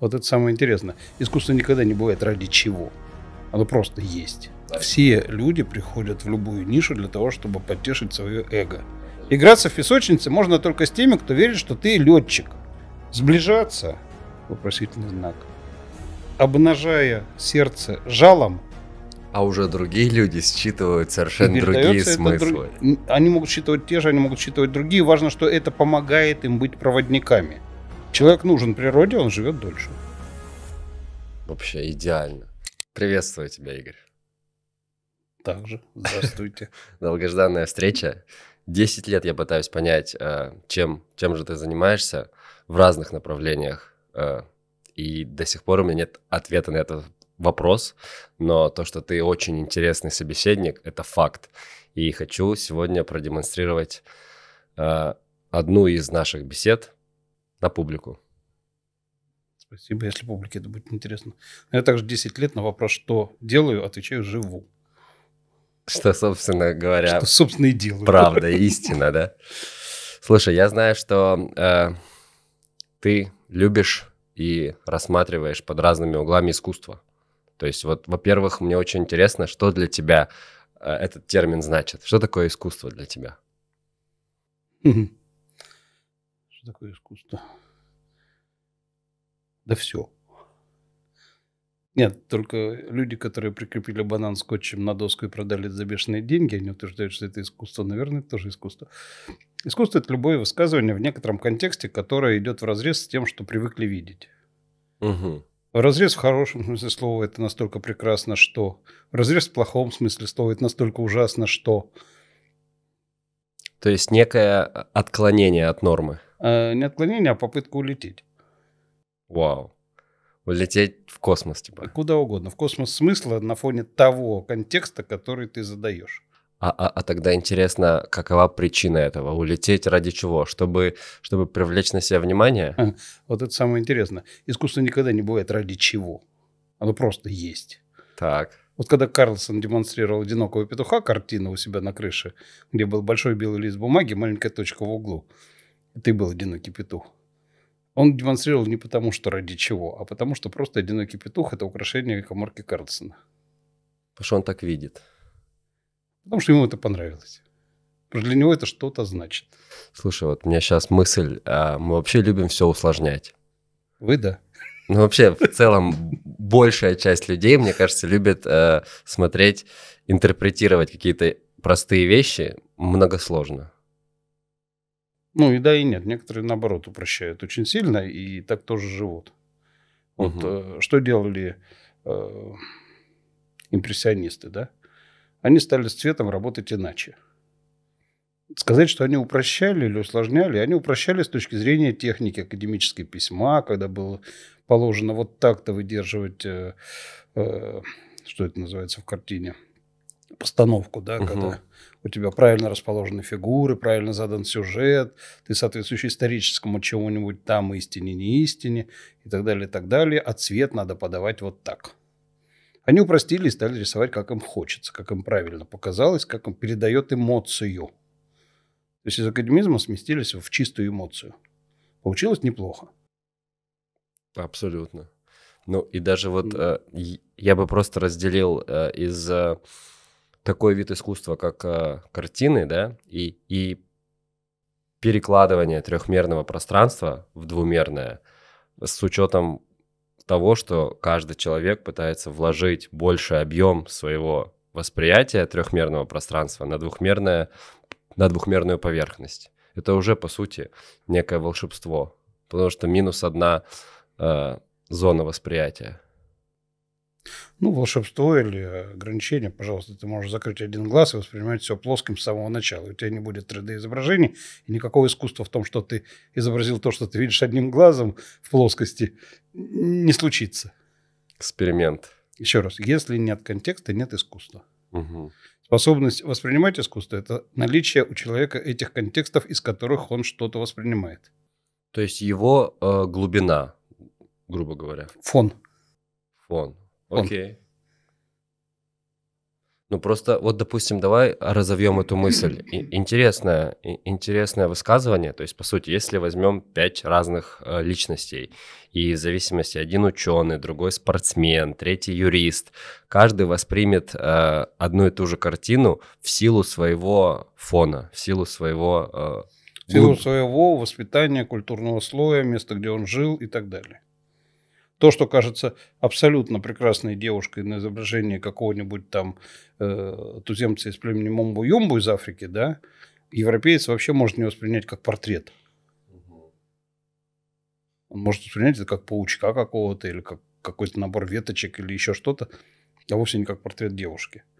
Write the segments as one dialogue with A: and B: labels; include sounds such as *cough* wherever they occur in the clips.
A: Вот это самое интересное. Искусство никогда не бывает ради чего. Оно просто есть. Все люди приходят в любую нишу для того, чтобы потешить свое эго. Играться в песочнице можно только с теми, кто верит, что ты летчик. Сближаться, вопросительный знак, обнажая сердце жалом,
B: а уже другие люди считывают совершенно другие смыслы.
A: Друг... Они могут считывать те же, они могут считывать другие. Важно, что это помогает им быть проводниками. Человек нужен природе, он живет дольше.
B: Вообще идеально. Приветствую тебя, Игорь. Также. Здравствуйте. *laughs* Долгожданная встреча. Десять лет я пытаюсь понять, э, чем, чем же ты занимаешься в разных направлениях. Э, и до сих пор у меня нет ответа на этот вопрос. Но то, что ты очень интересный собеседник, это факт. И хочу сегодня продемонстрировать э, одну из наших бесед – на публику.
A: Спасибо, если публике это будет интересно. Я также 10 лет на вопрос, что делаю, отвечаю «живу».
B: Что, собственно говоря... Что, собственно, и делаю. Правда, *laughs* истина, да? Слушай, я знаю, что э, ты любишь и рассматриваешь под разными углами искусство. То есть, вот, во-первых, мне очень интересно, что для тебя э, этот термин значит. Что такое искусство для тебя?
A: такое искусство? Да все. Нет, только люди, которые прикрепили банан скотчем на доску и продали за бешеные деньги, они утверждают, что это искусство. Наверное, это тоже искусство. Искусство – это любое высказывание в некотором контексте, которое идет в разрез с тем, что привыкли видеть. Угу. Разрез в хорошем смысле слова – это настолько прекрасно, что... в Разрез в плохом смысле слова – это настолько ужасно, что...
B: То есть некое э, отклонение от нормы.
A: Э, не отклонение, а попытка улететь.
B: Вау. Улететь в космос, типа.
A: Куда угодно. В космос смысла на фоне того контекста, который ты задаешь.
B: А, а, а тогда интересно, какова причина этого? Улететь ради чего? Чтобы, чтобы привлечь на себя внимание? *laughs*
A: вот это самое интересное. Искусство никогда не бывает ради чего. Оно просто есть. Так. Вот когда Карлсон демонстрировал «Одинокого петуха» картину у себя на крыше, где был большой белый лист бумаги, маленькая точка в углу, ты был одинокий петух. Он демонстрировал не потому, что ради чего, а потому, что просто одинокий петух – это украшение коморки Карлсона. Потому что он так видит. Потому что ему это понравилось. Потому для него это что-то значит.
B: Слушай, вот у меня сейчас мысль, а мы вообще любим все усложнять. Вы да. Ну, вообще, в целом, большая часть людей, мне кажется, любит э, смотреть, интерпретировать какие-то простые вещи многосложно.
A: Ну, и да, и нет. Некоторые, наоборот, упрощают очень сильно и так тоже живут. Вот угу. э, что делали э, импрессионисты, да? Они стали с цветом работать иначе сказать, что они упрощали или усложняли, они упрощали с точки зрения техники академической письма, когда было положено вот так-то выдерживать, э, э, что это называется в картине, постановку, да, угу. когда у тебя правильно расположены фигуры, правильно задан сюжет, ты соответствующий историческому чему-нибудь там истине, не истине и так далее, и так далее, а цвет надо подавать вот так. Они упростили и стали рисовать, как им хочется, как им правильно показалось, как им передает эмоцию. То есть из академизма
B: сместились в чистую эмоцию. Получилось неплохо. Абсолютно. Ну и даже вот э, я бы просто разделил э, из э, такой вид искусства, как э, картины, да, и, и перекладывание трехмерного пространства в двумерное с учетом того, что каждый человек пытается вложить больший объем своего восприятия трехмерного пространства на двухмерное на двухмерную поверхность. Это уже, по сути, некое волшебство, потому что минус одна э, зона восприятия.
A: Ну, волшебство или ограничение, пожалуйста, ты можешь закрыть один глаз и воспринимать все плоским с самого начала. у тебя не будет 3D-изображений, и никакого искусства в том, что ты изобразил то, что ты видишь одним глазом в плоскости, не случится. Эксперимент. Еще раз, если нет контекста, нет искусства. Угу. Способность воспринимать искусство – это наличие у человека этих контекстов, из которых он
B: что-то воспринимает. То есть его э, глубина, грубо говоря. Фон. Фон. Окей. Ну просто вот, допустим, давай разовьем эту мысль. И, интересное, и, интересное высказывание. То есть, по сути, если возьмем пять разных э, личностей, и в зависимости один ученый, другой спортсмен, третий юрист, каждый воспримет э, одну и ту же картину в силу своего фона, в силу своего... Э, в силу
A: своего воспитания, культурного слоя, места, где он жил и так далее. То, что кажется абсолютно прекрасной девушкой на изображении какого-нибудь там э, туземца из племени Момбу-Юмбу из Африки, да, европеец вообще может не воспринять как портрет. Он может воспринять это как паучка какого-то или как какой-то набор веточек или еще что-то, а вовсе не как портрет девушки. Угу.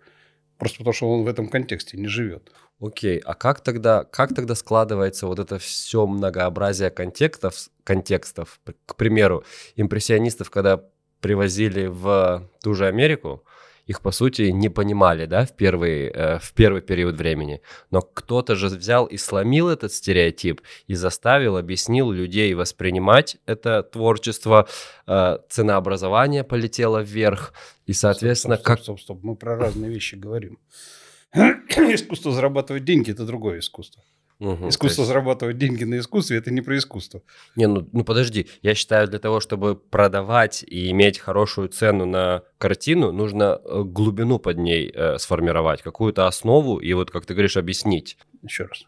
B: Просто потому, что он в этом контексте не живет. Окей, okay. а как тогда, как тогда складывается вот это все многообразие контекстов, контекстов? К примеру, импрессионистов, когда привозили в ту же Америку, их, по сути, не понимали, да, в первый, э, в первый период времени. Но кто-то же взял и сломил этот стереотип и заставил, объяснил людей воспринимать это творчество, э, ценообразование полетело вверх, и, соответственно, стоп, стоп, как... Стоп, стоп, стоп, мы про разные вещи говорим. *coughs* Искусство зарабатывать деньги – это другое искусство. Угу, искусство есть... зарабатывать деньги на искусстве это не про искусство. Не, ну, ну подожди, я считаю, для того, чтобы продавать и иметь хорошую цену на картину, нужно э, глубину под ней э, сформировать, какую-то основу и вот, как ты говоришь, объяснить. Еще раз.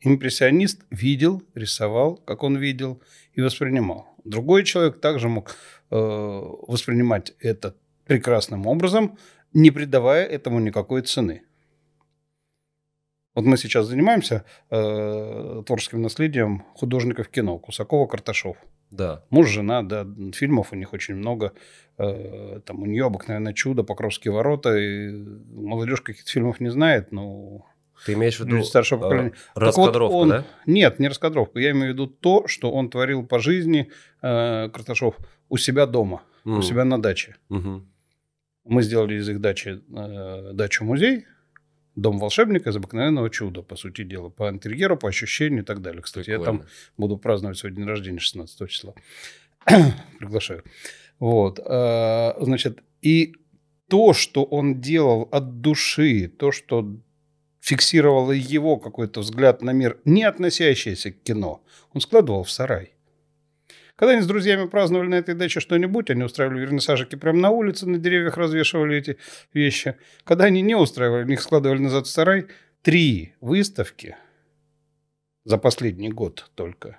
B: Импрессионист
A: видел, рисовал, как он видел и воспринимал. Другой человек также мог э, воспринимать это прекрасным образом, не придавая этому никакой цены. Вот мы сейчас занимаемся э, творческим наследием художников кино Кусакова, Карташов. Да. Муж, жена, да, фильмов у них очень много. Э, там у нее обыкновенно чудо, Покровские ворота. И молодежь каких-то фильмов не знает, но ты имеешь в виду ну, старшего э, поколения. Раскадровка, вот он... да? Нет, не раскадровка. Я имею в виду то, что он творил по жизни э, Карташов у себя дома, mm. у себя на даче. Mm-hmm. Мы сделали из их дачи э, дачу-музей. Дом волшебника из обыкновенного чуда, по сути дела, по интерьеру, по ощущению и так далее. Кстати, Прикольно. я там буду праздновать свой день рождения 16 числа. *clears throat* Приглашаю. Вот. Э, значит, и то, что он делал от души, то, что фиксировало его какой-то взгляд на мир, не относящийся к кино, он складывал в сарай. Когда они с друзьями праздновали на этой даче что-нибудь, они устраивали вернисажики прямо на улице, на деревьях развешивали эти вещи. Когда они не устраивали, они их складывали назад в сарай. Три выставки за последний год только.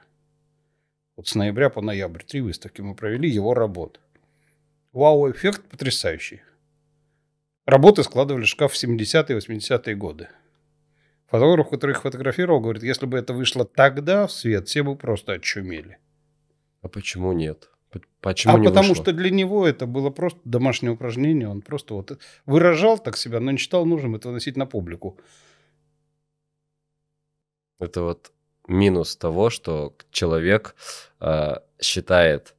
A: Вот с ноября по ноябрь три выставки мы провели его работ. Вау-эффект потрясающий. Работы складывали в шкаф в 70-е 80-е годы. Фотограф, который их фотографировал, говорит, если бы это вышло тогда в свет, все бы просто очумели. А почему
B: нет? Почему а не потому вышло? что
A: для него это было просто домашнее упражнение. Он просто вот выражал так себя, но не считал нужным это выносить на публику.
B: Это вот минус того, что человек э, считает,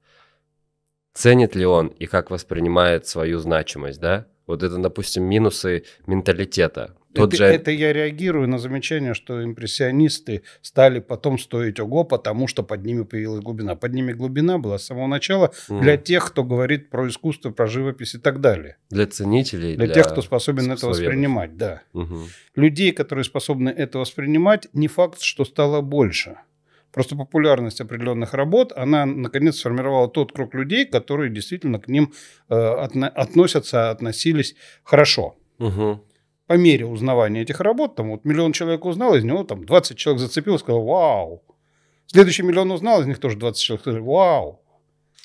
B: ценит ли он и как воспринимает свою значимость, да? Вот это, допустим, минусы менталитета. Тот это, же... это
A: я реагирую на замечание, что импрессионисты стали потом стоить ого, потому что под ними появилась глубина. Под ними глубина была с самого начала mm. для тех, кто говорит про искусство, про живопись и так далее.
B: Для ценителей. Для, для тех, кто способен это воспринимать, да. Угу.
A: Людей, которые способны это воспринимать, не факт, что стало больше. Просто популярность определенных работ, она, наконец, сформировала тот круг людей, которые действительно к ним э, отно- относятся, относились хорошо. Угу. По мере узнавания этих работ, там вот миллион человек узнал, из него там 20 человек зацепилось, сказал «Вау!». Следующий миллион узнал, из них тоже 20 человек сказали «Вау!».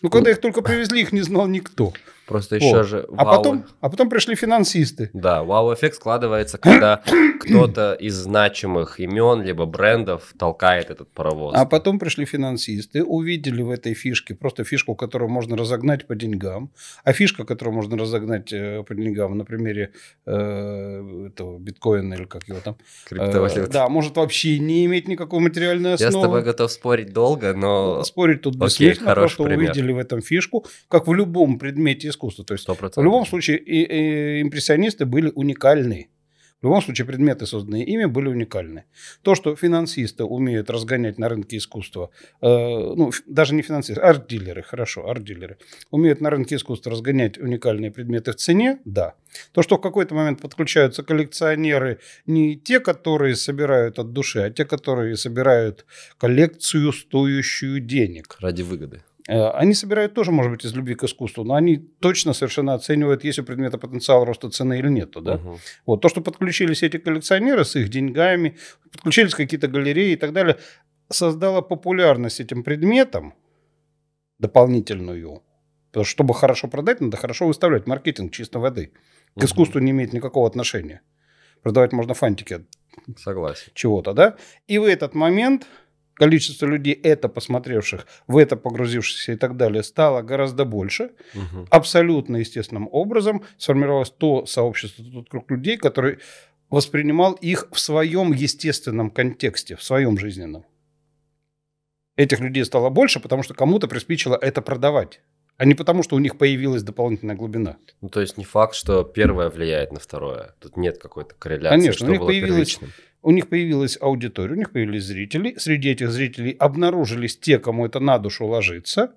A: Ну когда их только привезли, их не знал никто.
B: Просто вот. еще же вау. А потом, а потом пришли финансисты. Да, вау-эффект складывается, когда *clears throat* кто-то из значимых имен либо брендов толкает этот паровоз. А
A: потом пришли финансисты, увидели в этой фишке просто фишку, которую можно разогнать по деньгам. А фишка, которую можно разогнать э, по деньгам на примере э,
B: этого биткоина или как его там. Криптовалют. Э, да,
A: может вообще не иметь никакой материальной основы. Я с тобой
B: готов спорить долго, но... Спорить тут Окей, бессмысленно, просто пример. увидели
A: в этом фишку, как в любом предмете искусства. То есть 100%. в любом случае и, и импрессионисты были уникальны. В любом случае предметы, созданные ими, были уникальны. То, что финансисты умеют разгонять на рынке искусства, э, ну, даже не финансисты, арт-дилеры, хорошо, арт-дилеры, умеют на рынке искусства разгонять уникальные предметы в цене, да. То, что в какой-то момент подключаются коллекционеры, не те, которые собирают от души, а те, которые собирают коллекцию, стоящую денег. Ради выгоды. Э, они собирают тоже, может быть, из любви к искусству, но они точно совершенно оценивают, есть у предмета потенциал роста цены или нет. Да? Угу. Вот. То, что подключились эти коллекционеры с их деньгами, подключились какие-то галереи и так далее, создало популярность этим предметам дополнительную. Потому что, чтобы хорошо продать, надо хорошо выставлять. Маркетинг чистой воды. К искусству не имеет никакого отношения. Продавать можно фантики Согласен. чего-то, да? И в этот момент количество людей, это посмотревших, в это погрузившихся и так далее, стало гораздо больше. Угу. Абсолютно естественным образом сформировалось то сообщество, тот круг людей, который воспринимал их в своем естественном контексте, в своем жизненном. Этих людей стало больше, потому что кому-то приспичило это продавать а не потому, что у них появилась дополнительная глубина.
B: Ну, то есть не факт, что первое влияет на второе. Тут нет какой-то корреляции. Конечно, что у них было появилось
A: у них появилась аудитория, у них появились зрители. Среди этих зрителей обнаружились те, кому это на душу ложится.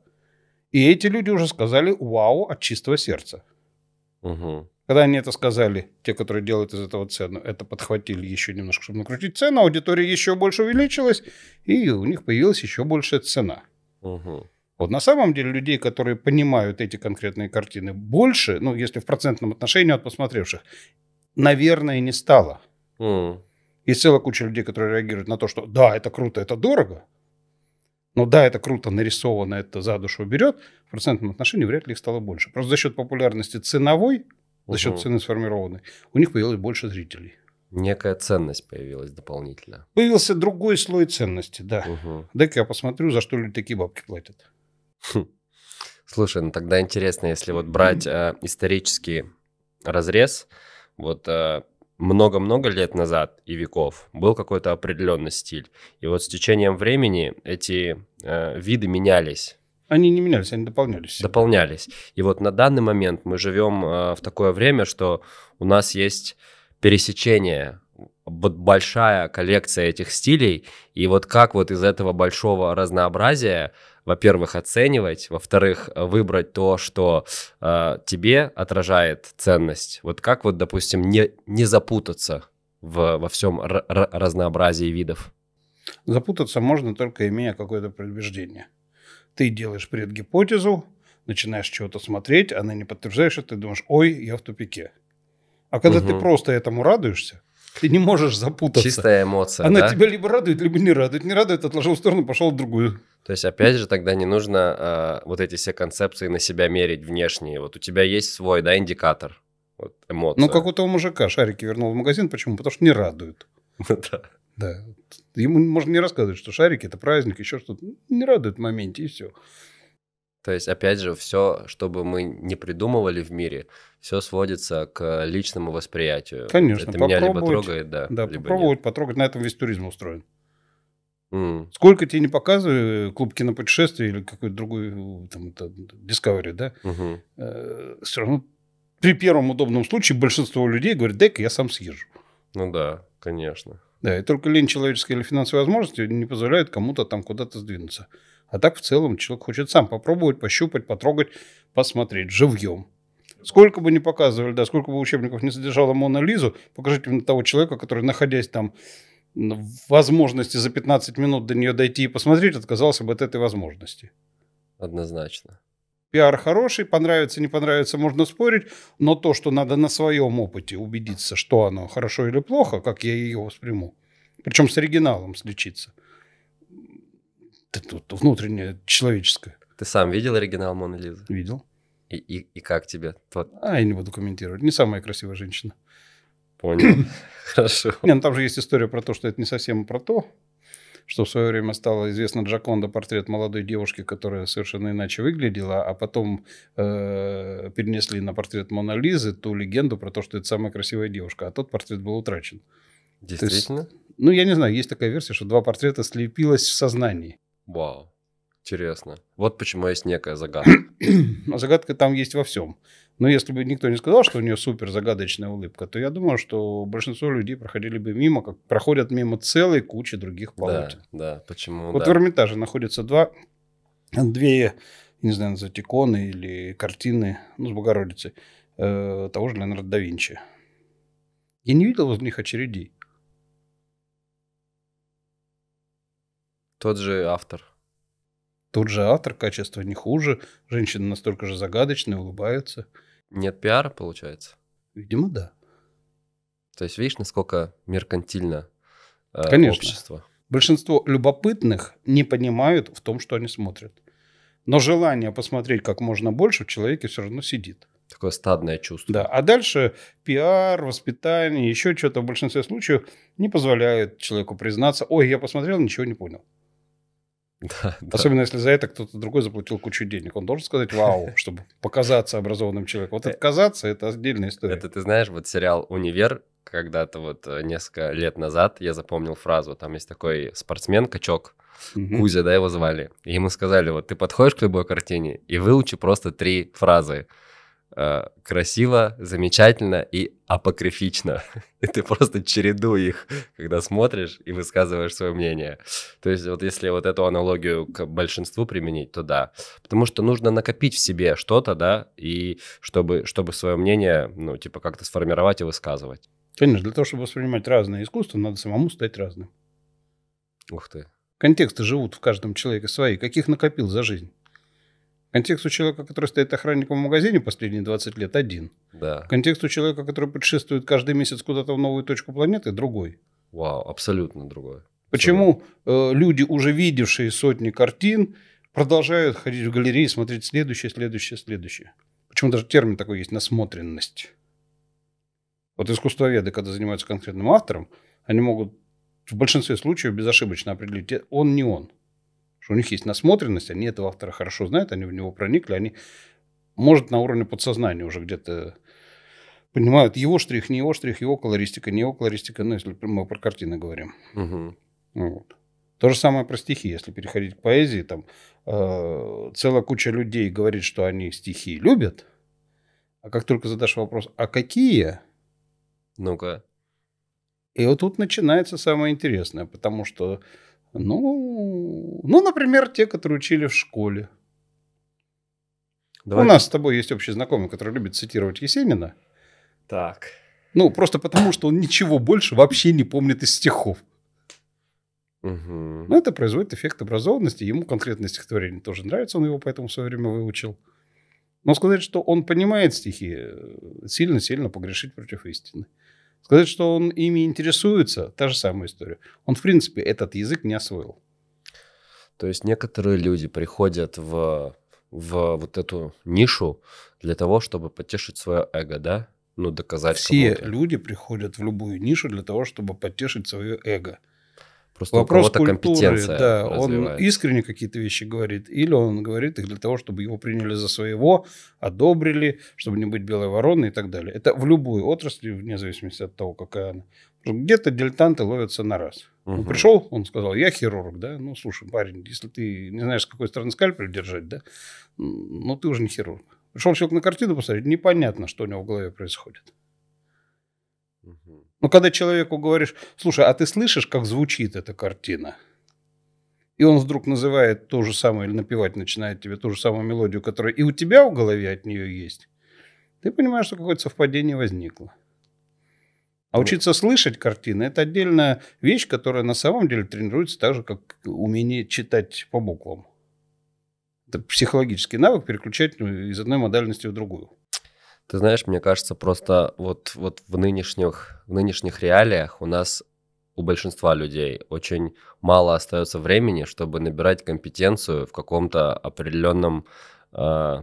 A: И эти люди уже сказали «Вау!» от чистого сердца. Угу. Когда они это сказали, те, которые делают из этого цену, это подхватили еще немножко, чтобы накрутить цену, аудитория еще больше увеличилась, и у них появилась еще большая цена. Угу. Вот на самом деле людей, которые понимают эти конкретные картины больше, ну, если в процентном отношении от посмотревших, наверное, не стало. Угу. Есть целая куча людей, которые реагируют на то, что да, это круто, это дорого, но да, это круто нарисовано, это за душу берет, в процентном отношении вряд ли их стало больше. Просто за счет популярности ценовой, за счет цены сформированной, у них появилось больше зрителей.
B: Некая ценность появилась дополнительно.
A: Появился другой слой ценности, да. Угу. Дай-ка я посмотрю, за что люди такие бабки платят.
B: Хм. Слушай, ну тогда интересно, если вот брать *clears throat* э, исторический разрез, вот э, много-много лет назад и веков был какой-то определенный стиль. И вот с течением времени эти э, виды менялись. Они не менялись, они дополнялись. Дополнялись. И вот на данный момент мы живем э, в такое время, что у нас есть пересечение, вот большая коллекция этих стилей. И вот как вот из этого большого разнообразия во-первых, оценивать, во-вторых, выбрать то, что э, тебе отражает ценность. Вот как вот, допустим, не, не запутаться в, во всем разнообразии видов?
A: Запутаться можно только имея какое-то предубеждение. Ты делаешь предгипотезу, начинаешь чего-то смотреть, она не подтверждаешь, и ты думаешь, ой, я в тупике. А когда угу. ты просто этому радуешься, ты не можешь запутаться. Чистая эмоция. Она да? тебя либо радует, либо не радует. Не радует, отложил в сторону, пошел в другую.
B: То есть, опять же, тогда не нужно а, вот эти все концепции на себя мерить внешние. Вот у тебя есть свой, да, индикатор, вот, эмоция. Ну, как
A: у того мужика шарики вернул в магазин. Почему? Потому что не радует. *laughs* Ну да. Да. Ему можно не рассказывать, что шарики – это праздник, еще что-то. Не радует в моменте, и все.
B: То есть, опять же, все, что бы мы не придумывали в мире, все сводится к личному восприятию. Конечно. Это меня либо трогает, да. Да, либо попробовать,
A: нет. потрогать. На этом весь туризм устроен. Mm. Сколько тебе не показываю, э, клуб кинопутешествий или какой-то другой там, это Discovery, да, uh-huh. э, все равно при первом удобном случае большинство людей говорит, дай-ка я сам съезжу.
B: Ну да, конечно.
A: Да, и только лень человеческой или финансовые возможности не позволяют кому-то там куда-то сдвинуться. А так в целом человек хочет сам попробовать, пощупать, потрогать, посмотреть живьем. Сколько бы ни показывали, да, сколько бы учебников не содержало Мона Лизу, покажите мне того человека, который, находясь там возможности за 15 минут до нее дойти и посмотреть, отказался бы от этой возможности.
B: Однозначно.
A: Пиар хороший, понравится, не понравится, можно спорить, но то, что надо на своем опыте убедиться, что оно хорошо или плохо, как я ее восприму, причем с оригиналом слечиться, это тут внутреннее человеческое.
B: Ты сам видел оригинал Моны Лизы? Видел. И, и, и как тебе?
A: А, я не буду комментировать. Не самая красивая женщина. Понял. *laughs* Хорошо. Не, ну там же есть история про то, что это не совсем про то, что в свое время стало известно Джаконда портрет молодой девушки, которая совершенно иначе выглядела, а потом э, перенесли на портрет Мона Лизы ту легенду про то, что это самая красивая девушка, а тот портрет был утрачен. Действительно? есть, ну, я не знаю, есть такая версия, что два портрета слепилось в сознании.
B: Вау. Интересно. Вот почему есть некая загадка. а
A: загадка там есть во всем. Но если бы никто не сказал, что у нее супер загадочная улыбка, то я думаю, что большинство людей проходили бы мимо, как проходят мимо целой кучи других полотен. Да, да, почему? Вот да. в Эрмитаже находятся два, две, не знаю, называть иконы или картины, ну, с Богородицы, э, того же Леонардо да Винчи. Я не видел возле них очередей. Тот же автор. Тот же автор, качество не хуже, женщины настолько же
B: загадочные, улыбаются. Нет пиара, получается? Видимо, да. То есть видишь, насколько меркантильно э, Конечно. общество?
A: Большинство любопытных не понимают в том, что они смотрят. Но желание посмотреть как можно больше в человеке все равно сидит. Такое стадное чувство. Да. А дальше пиар, воспитание, еще что-то в большинстве случаев не позволяет человеку признаться, ой, я посмотрел, ничего не понял.
B: Да, Особенно
A: да. если за это кто-то другой заплатил кучу денег. Он должен сказать «Вау», *laughs* чтобы показаться образованным человеком. Вот
B: отказаться э, – это отдельная история. Это ты знаешь, вот сериал «Универ» когда-то вот э, несколько лет назад я запомнил фразу. Там есть такой спортсмен, качок, Угу. Кузя, да, его звали. И ему сказали, вот ты подходишь к любой картине и выучи просто три фразы. Э, красиво, замечательно и апокрифично. *laughs* И ты просто череду их, когда смотришь и высказываешь свое мнение. То есть вот если вот эту аналогию к большинству применить, то да. Потому что нужно накопить в себе что-то, да, и чтобы, чтобы свое мнение, ну, типа как-то сформировать и высказывать.
A: Конечно, для того, чтобы воспринимать разное искусство, надо самому стать разным. Ух ты. Контексты живут в каждом человеке свои. Каких накопил за жизнь? Контекст у человека, который стоит охранником в магазине последние 20 лет, один. Да. Контекст у человека, который путешествует каждый месяц куда-то в новую точку планеты, другой.
B: Вау, абсолютно другой.
A: Почему э, люди, уже видевшие сотни картин, продолжают ходить в галереи, смотреть следующее, следующее, следующее? Почему даже термин такой есть – насмотренность? Вот искусствоведы, когда занимаются конкретным автором, они могут в большинстве случаев безошибочно определить, э, он не он – что у них есть насмотренность, они этого автора хорошо знают, они в него проникли, они, может, на уровне подсознания уже где-то понимают его штрих, не его штрих, его колористика, не его колористика, ну, если мы про картины говорим. Угу. Вот. То же самое про стихи, если переходить к поэзии, там э, целая куча людей говорит, что они стихи любят, а как только задашь вопрос, а какие? Ну-ка. И вот тут начинается самое интересное, потому что ну, ну, например, те, которые учили в школе. Давай. У нас с тобой есть общий знакомый, который любит цитировать Есенина. Так. Ну, просто потому, что он ничего больше вообще не помнит из стихов. Угу. Ну, Но это производит эффект образованности. Ему конкретное стихотворение тоже нравится, он его поэтому в свое время выучил. Но сказать, что он понимает стихи, э, сильно-сильно погрешить против истины. Сказать, что он ими интересуется, та же самая история. Он, в принципе, этот язык не освоил.
B: То есть некоторые люди приходят в, в вот эту нишу для того, чтобы потешить свое эго, да? Ну, доказать Все
A: люди приходят в любую нишу для того, чтобы потешить свое эго. Просто Вопрос у культуры, компетенция да, он искренне какие-то вещи говорит, или он говорит их для того, чтобы его приняли за своего, одобрили, чтобы не быть белой вороной и так далее. Это в любой отрасли, вне зависимости от того, какая она. Где-то дилетанты ловятся на раз. Угу. Ну, он пришел, он сказал, я хирург, да? Ну, слушай, парень, если ты не знаешь, с какой стороны скальпель держать, да? Ну, ты уже не хирург. Пришел человек на картину посмотреть, непонятно, что у него в голове происходит. Но ну, когда человеку говоришь, слушай, а ты слышишь, как звучит эта картина? И он вдруг называет то же самое или напевать начинает тебе ту же самую мелодию, которая и у тебя в голове от нее есть. Ты понимаешь, что какое-то совпадение возникло. А ну. учиться слышать картины – это отдельная вещь, которая на самом деле тренируется так же, как умение читать по буквам. Это психологический навык переключать ну, из одной модальности в другую.
B: Ты знаешь, мне кажется, просто вот, вот в, нынешних, в нынешних реалиях у нас у большинства людей очень мало остается времени, чтобы набирать компетенцию в каком-то определенном э,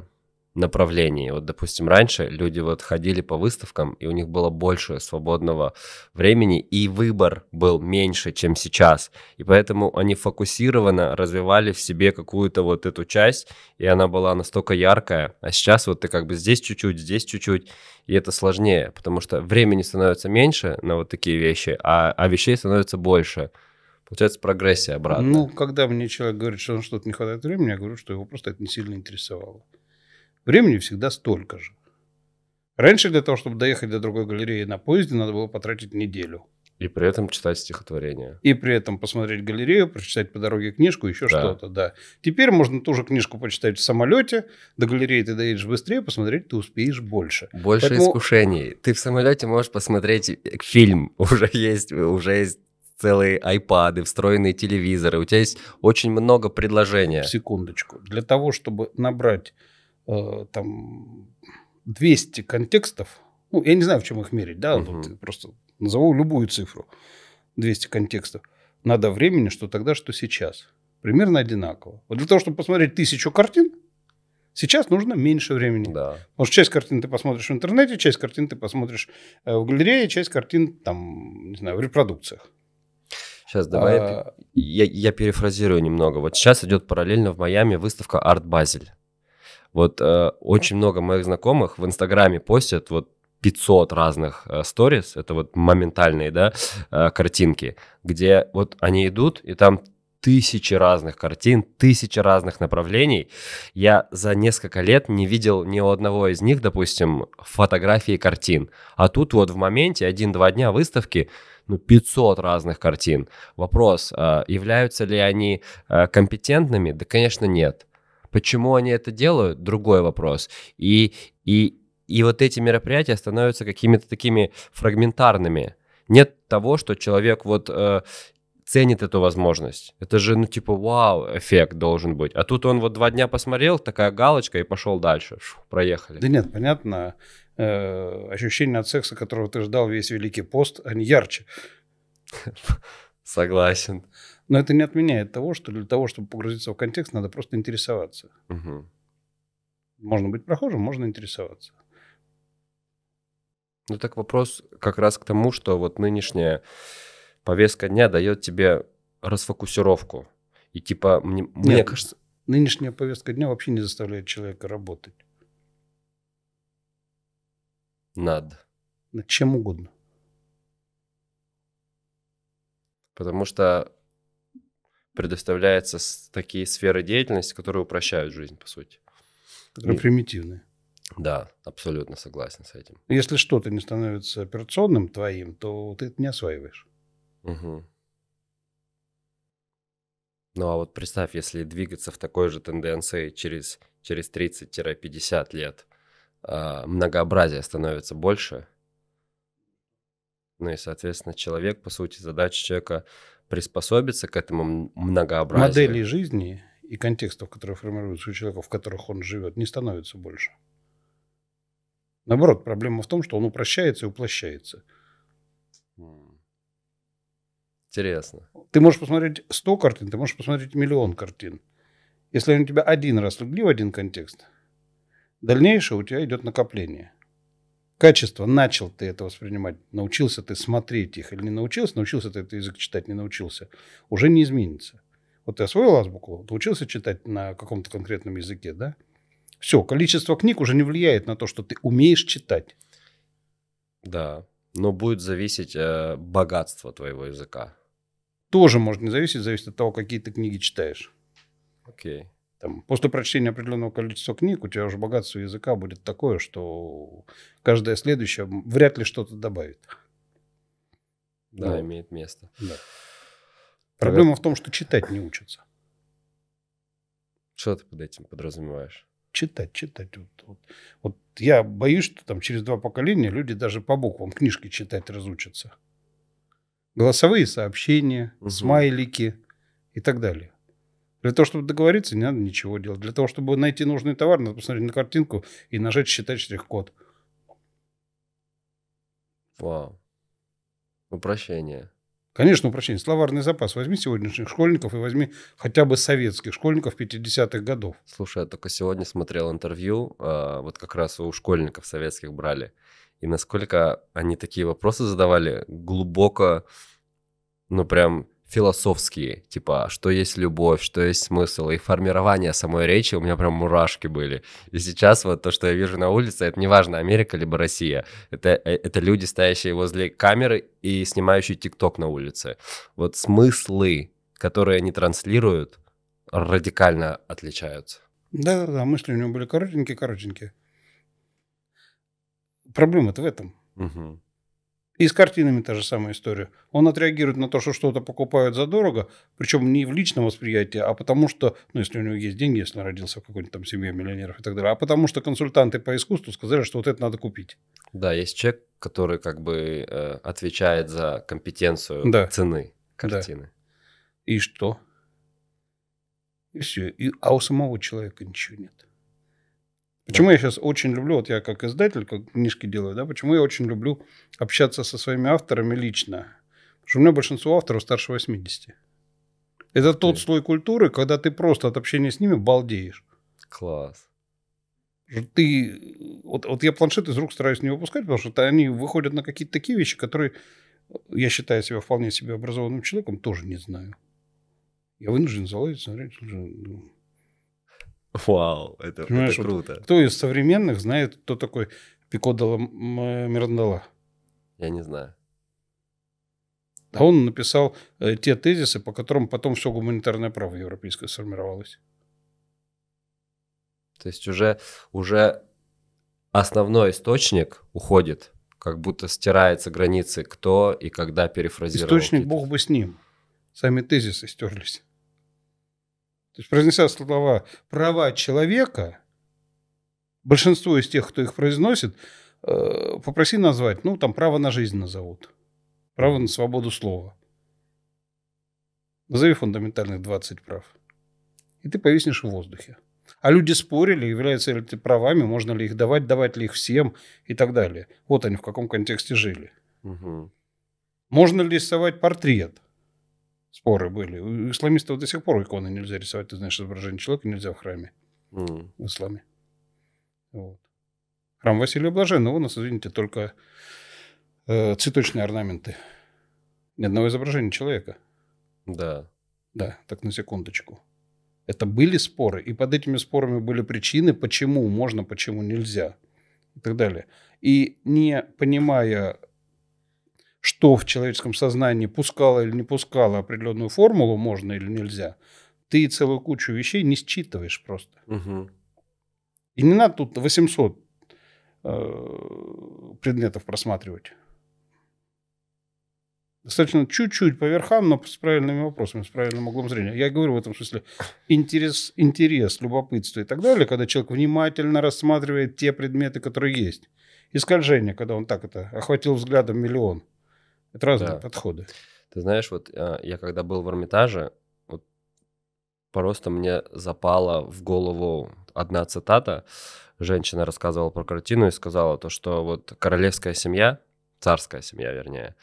B: направлении. Вот, допустим, раньше люди вот ходили по выставкам, и у них было больше свободного времени, и выбор был меньше, чем сейчас. И поэтому они фокусированно развивали в себе какую-то вот эту часть, и она была настолько яркая. А сейчас вот ты как бы здесь чуть-чуть, здесь чуть-чуть, и это сложнее, потому что времени становится меньше на вот такие вещи, а, а вещей становится больше. Получается прогрессия обратно.
A: Ну, когда мне человек говорит, что он что-то не хватает времени, я говорю, что его просто это не сильно интересовало. Времени всегда столько же. Раньше для того, чтобы доехать до другой галереи на поезде, надо было потратить неделю. И при этом читать стихотворение. И при этом посмотреть галерею, прочитать по дороге
B: книжку, еще да. что-то, да.
A: Теперь можно ту же книжку почитать в самолете. До галереи ты доедешь быстрее, посмотреть ты успеешь больше. Больше Поэтому...
B: искушений. Ты в самолете можешь посмотреть э, фильм. *laughs* Уже есть, уже есть целые айпады, встроенные телевизоры. У тебя есть очень много предложений. Секундочку.
A: Для того, чтобы набрать э, там 200 контекстов, ну, я не знаю, в чем их мерить, да, угу. вот, просто назову любую цифру, 200 контекстов, надо времени, что тогда, что сейчас. Примерно одинаково. Вот для того, чтобы посмотреть тысячу картин, Сейчас нужно меньше времени. Да. Потому что часть картин ты посмотришь в интернете, часть картин ты посмотришь э, в галерее, часть картин там, не знаю, в репродукциях.
B: Сейчас давай а... я, я перефразирую немного. Вот сейчас идет параллельно в Майами выставка Арт Базель. Вот э, очень много моих знакомых в Инстаграме постят вот 500 разных э, сторис, э, это вот моментальные, да, э, картинки, где вот они идут, и там тысячи разных картин, тысячи разных направлений. Я за несколько лет не видел ни у одного из них, допустим, фотографии картин. А тут вот в моменте, один-два дня выставки, ну, 500 разных картин. Вопрос, э, являются ли они э, компетентными? Да, конечно, нет. Почему они это делают, другой вопрос. И, и, и вот эти мероприятия становятся какими-то такими фрагментарными. Нет того, что человек вот э, ценит эту возможность. Это же, ну, типа, вау, эффект должен быть. А тут он вот два дня посмотрел, такая галочка, и пошел дальше. Фу, проехали.
A: Да нет, понятно. Э, ощущения от секса, которого ты ждал весь Великий пост, они ярче. *laughs* Согласен. Но это не отменяет того, что для того, чтобы погрузиться в контекст, надо просто интересоваться. Угу. Можно быть прохожим, можно интересоваться.
B: Ну так вопрос как раз к тому, что вот нынешняя повестка дня дает тебе расфокусировку. И типа мне, Нет, кажется...
A: Нынешняя повестка дня вообще не заставляет человека работать.
B: Над. Над чем угодно. Потому что предоставляются такие сферы деятельности, которые упрощают жизнь, по сути. Которые И...
A: примитивные. Да, абсолютно согласен с этим. Если что-то не становится операционным твоим, то ты это не осваиваешь.
B: Угу. Ну а вот представь, если двигаться в такой же тенденции через, через 30-50 лет, э, а, многообразие становится больше. Ну и, соответственно, человек, по сути, задача человека приспособиться к этому многообразию. Модели
A: жизни и контекстов, которые формируются у человека, в которых он живет, не становится больше. Наоборот, проблема в том, что он упрощается и уплощается. Интересно. Ты можешь посмотреть 100 картин, ты можешь посмотреть миллион картин. Если они у тебя один раз легли в один контекст, дальнейшее у тебя идет накопление качество, начал ты это воспринимать, научился ты смотреть их или не научился, научился ты этот язык читать, не научился, уже не изменится. Вот ты освоил азбуку, научился читать на каком-то конкретном языке, да? Все, количество книг уже не влияет на то, что ты умеешь читать. Да, но будет зависеть
B: э, богатство твоего языка.
A: Тоже может не зависеть, зависит от того, какие ты книги читаешь. Окей. Там, после прочтения определенного количества книг у тебя уже богатство языка будет такое, что каждая следующая вряд ли что-то добавит.
B: Да, Но. имеет место. Да. Проблема в
A: том, что читать не учатся.
B: Что ты под этим подразумеваешь?
A: Читать, читать. Вот, вот, вот я боюсь, что там через два поколения люди даже по буквам книжки читать разучатся. Голосовые сообщения, угу. смайлики и так далее. Для того, чтобы договориться, не надо ничего делать. Для того, чтобы найти нужный товар, надо посмотреть на картинку и нажать «Считать штрих-код».
B: Вау. Упрощение.
A: Конечно, упрощение. Словарный запас. Возьми сегодняшних школьников и возьми хотя бы советских школьников 50-х годов.
B: Слушай, я только сегодня смотрел интервью, а, вот как раз у школьников советских брали. И насколько они такие вопросы задавали глубоко, ну прям философские, типа, что есть любовь, что есть смысл, и формирование самой речи, у меня прям мурашки были. И сейчас вот то, что я вижу на улице, это неважно, Америка либо Россия, это, э, это люди, стоящие возле камеры и снимающие тикток на улице. Вот смыслы, которые они транслируют, радикально отличаются.
A: Да-да-да, мысли у него были коротенькие-коротенькие. Проблема-то в этом. Угу. И с картинами та же самая история. Он отреагирует на то, что что-то покупают задорого, причем не в личном восприятии, а потому что, ну, если у него есть деньги, если он родился в какой-нибудь там семье миллионеров и так далее, а потому что консультанты по искусству сказали, что вот это надо купить.
B: Да, есть человек, который как бы э, отвечает за компетенцию да. цены картины. Да. И что? И все.
A: И, а у самого человека ничего нет. Почему да. я сейчас очень люблю, вот я как издатель, как книжки делаю, да, почему я очень люблю общаться со своими авторами лично? Потому что у меня большинство авторов старше 80. Это тот слой культуры, когда ты просто от общения с ними балдеешь. Класс. Ты, вот, вот я планшет из рук стараюсь не выпускать, потому что они выходят на какие-то такие вещи, которые я считаю себя вполне себе образованным человеком, тоже не знаю. Я вынужден залазить,
B: смотреть. Уже, Вау, это, это круто. Вот, кто
A: из современных знает, кто такой Пико Дала э, Мирандала? Я не знаю. А он написал э, те тезисы, по которым потом все гуманитарное право европейское сформировалось.
B: То есть уже, уже основной источник уходит, как будто стираются границы, кто и когда перефразировал. Источник
A: Бог бы с ним. Сами тезисы стерлись. То есть произнеся слова «права человека», большинство из тех, кто их произносит, э, попроси назвать, ну, там, право на жизнь назовут, право на свободу слова. Назови фундаментальных 20 прав. И ты повиснешь в воздухе. А люди спорили, являются ли эти правами, можно ли их давать, давать ли их всем и так далее. Вот они в каком контексте жили. Угу. Можно ли рисовать портрет? споры были. У исламистов до сих пор иконы нельзя рисовать, ты знаешь, изображение человека нельзя в храме. Mm. В исламе. Вот. Храм Василия Блаженного у ну, нас, извините, только э, цветочные орнаменты. Ни одного изображения человека. Да. Да, так на секундочку. Это были споры, и под этими спорами были причины, почему можно, почему нельзя и так далее. И не понимая что в человеческом сознании пускало или не пускало определенную формулу, можно или нельзя, ты целую кучу вещей не считываешь просто. Угу. И не надо тут 800 э, предметов просматривать. Достаточно чуть-чуть по верхам, но с правильными вопросами, с правильным углом зрения. Я говорю в этом смысле интерес, интерес, любопытство и так далее, когда человек внимательно рассматривает те предметы, которые есть. И скольжение, когда он так это охватил взглядом миллион. Это разные да.
B: подходы. Ты знаешь, вот а, я когда был в Эрмитаже, вот просто мне запала в голову одна цитата. Женщина рассказывала про картину и сказала то, что вот королевская семья, царская семья вернее,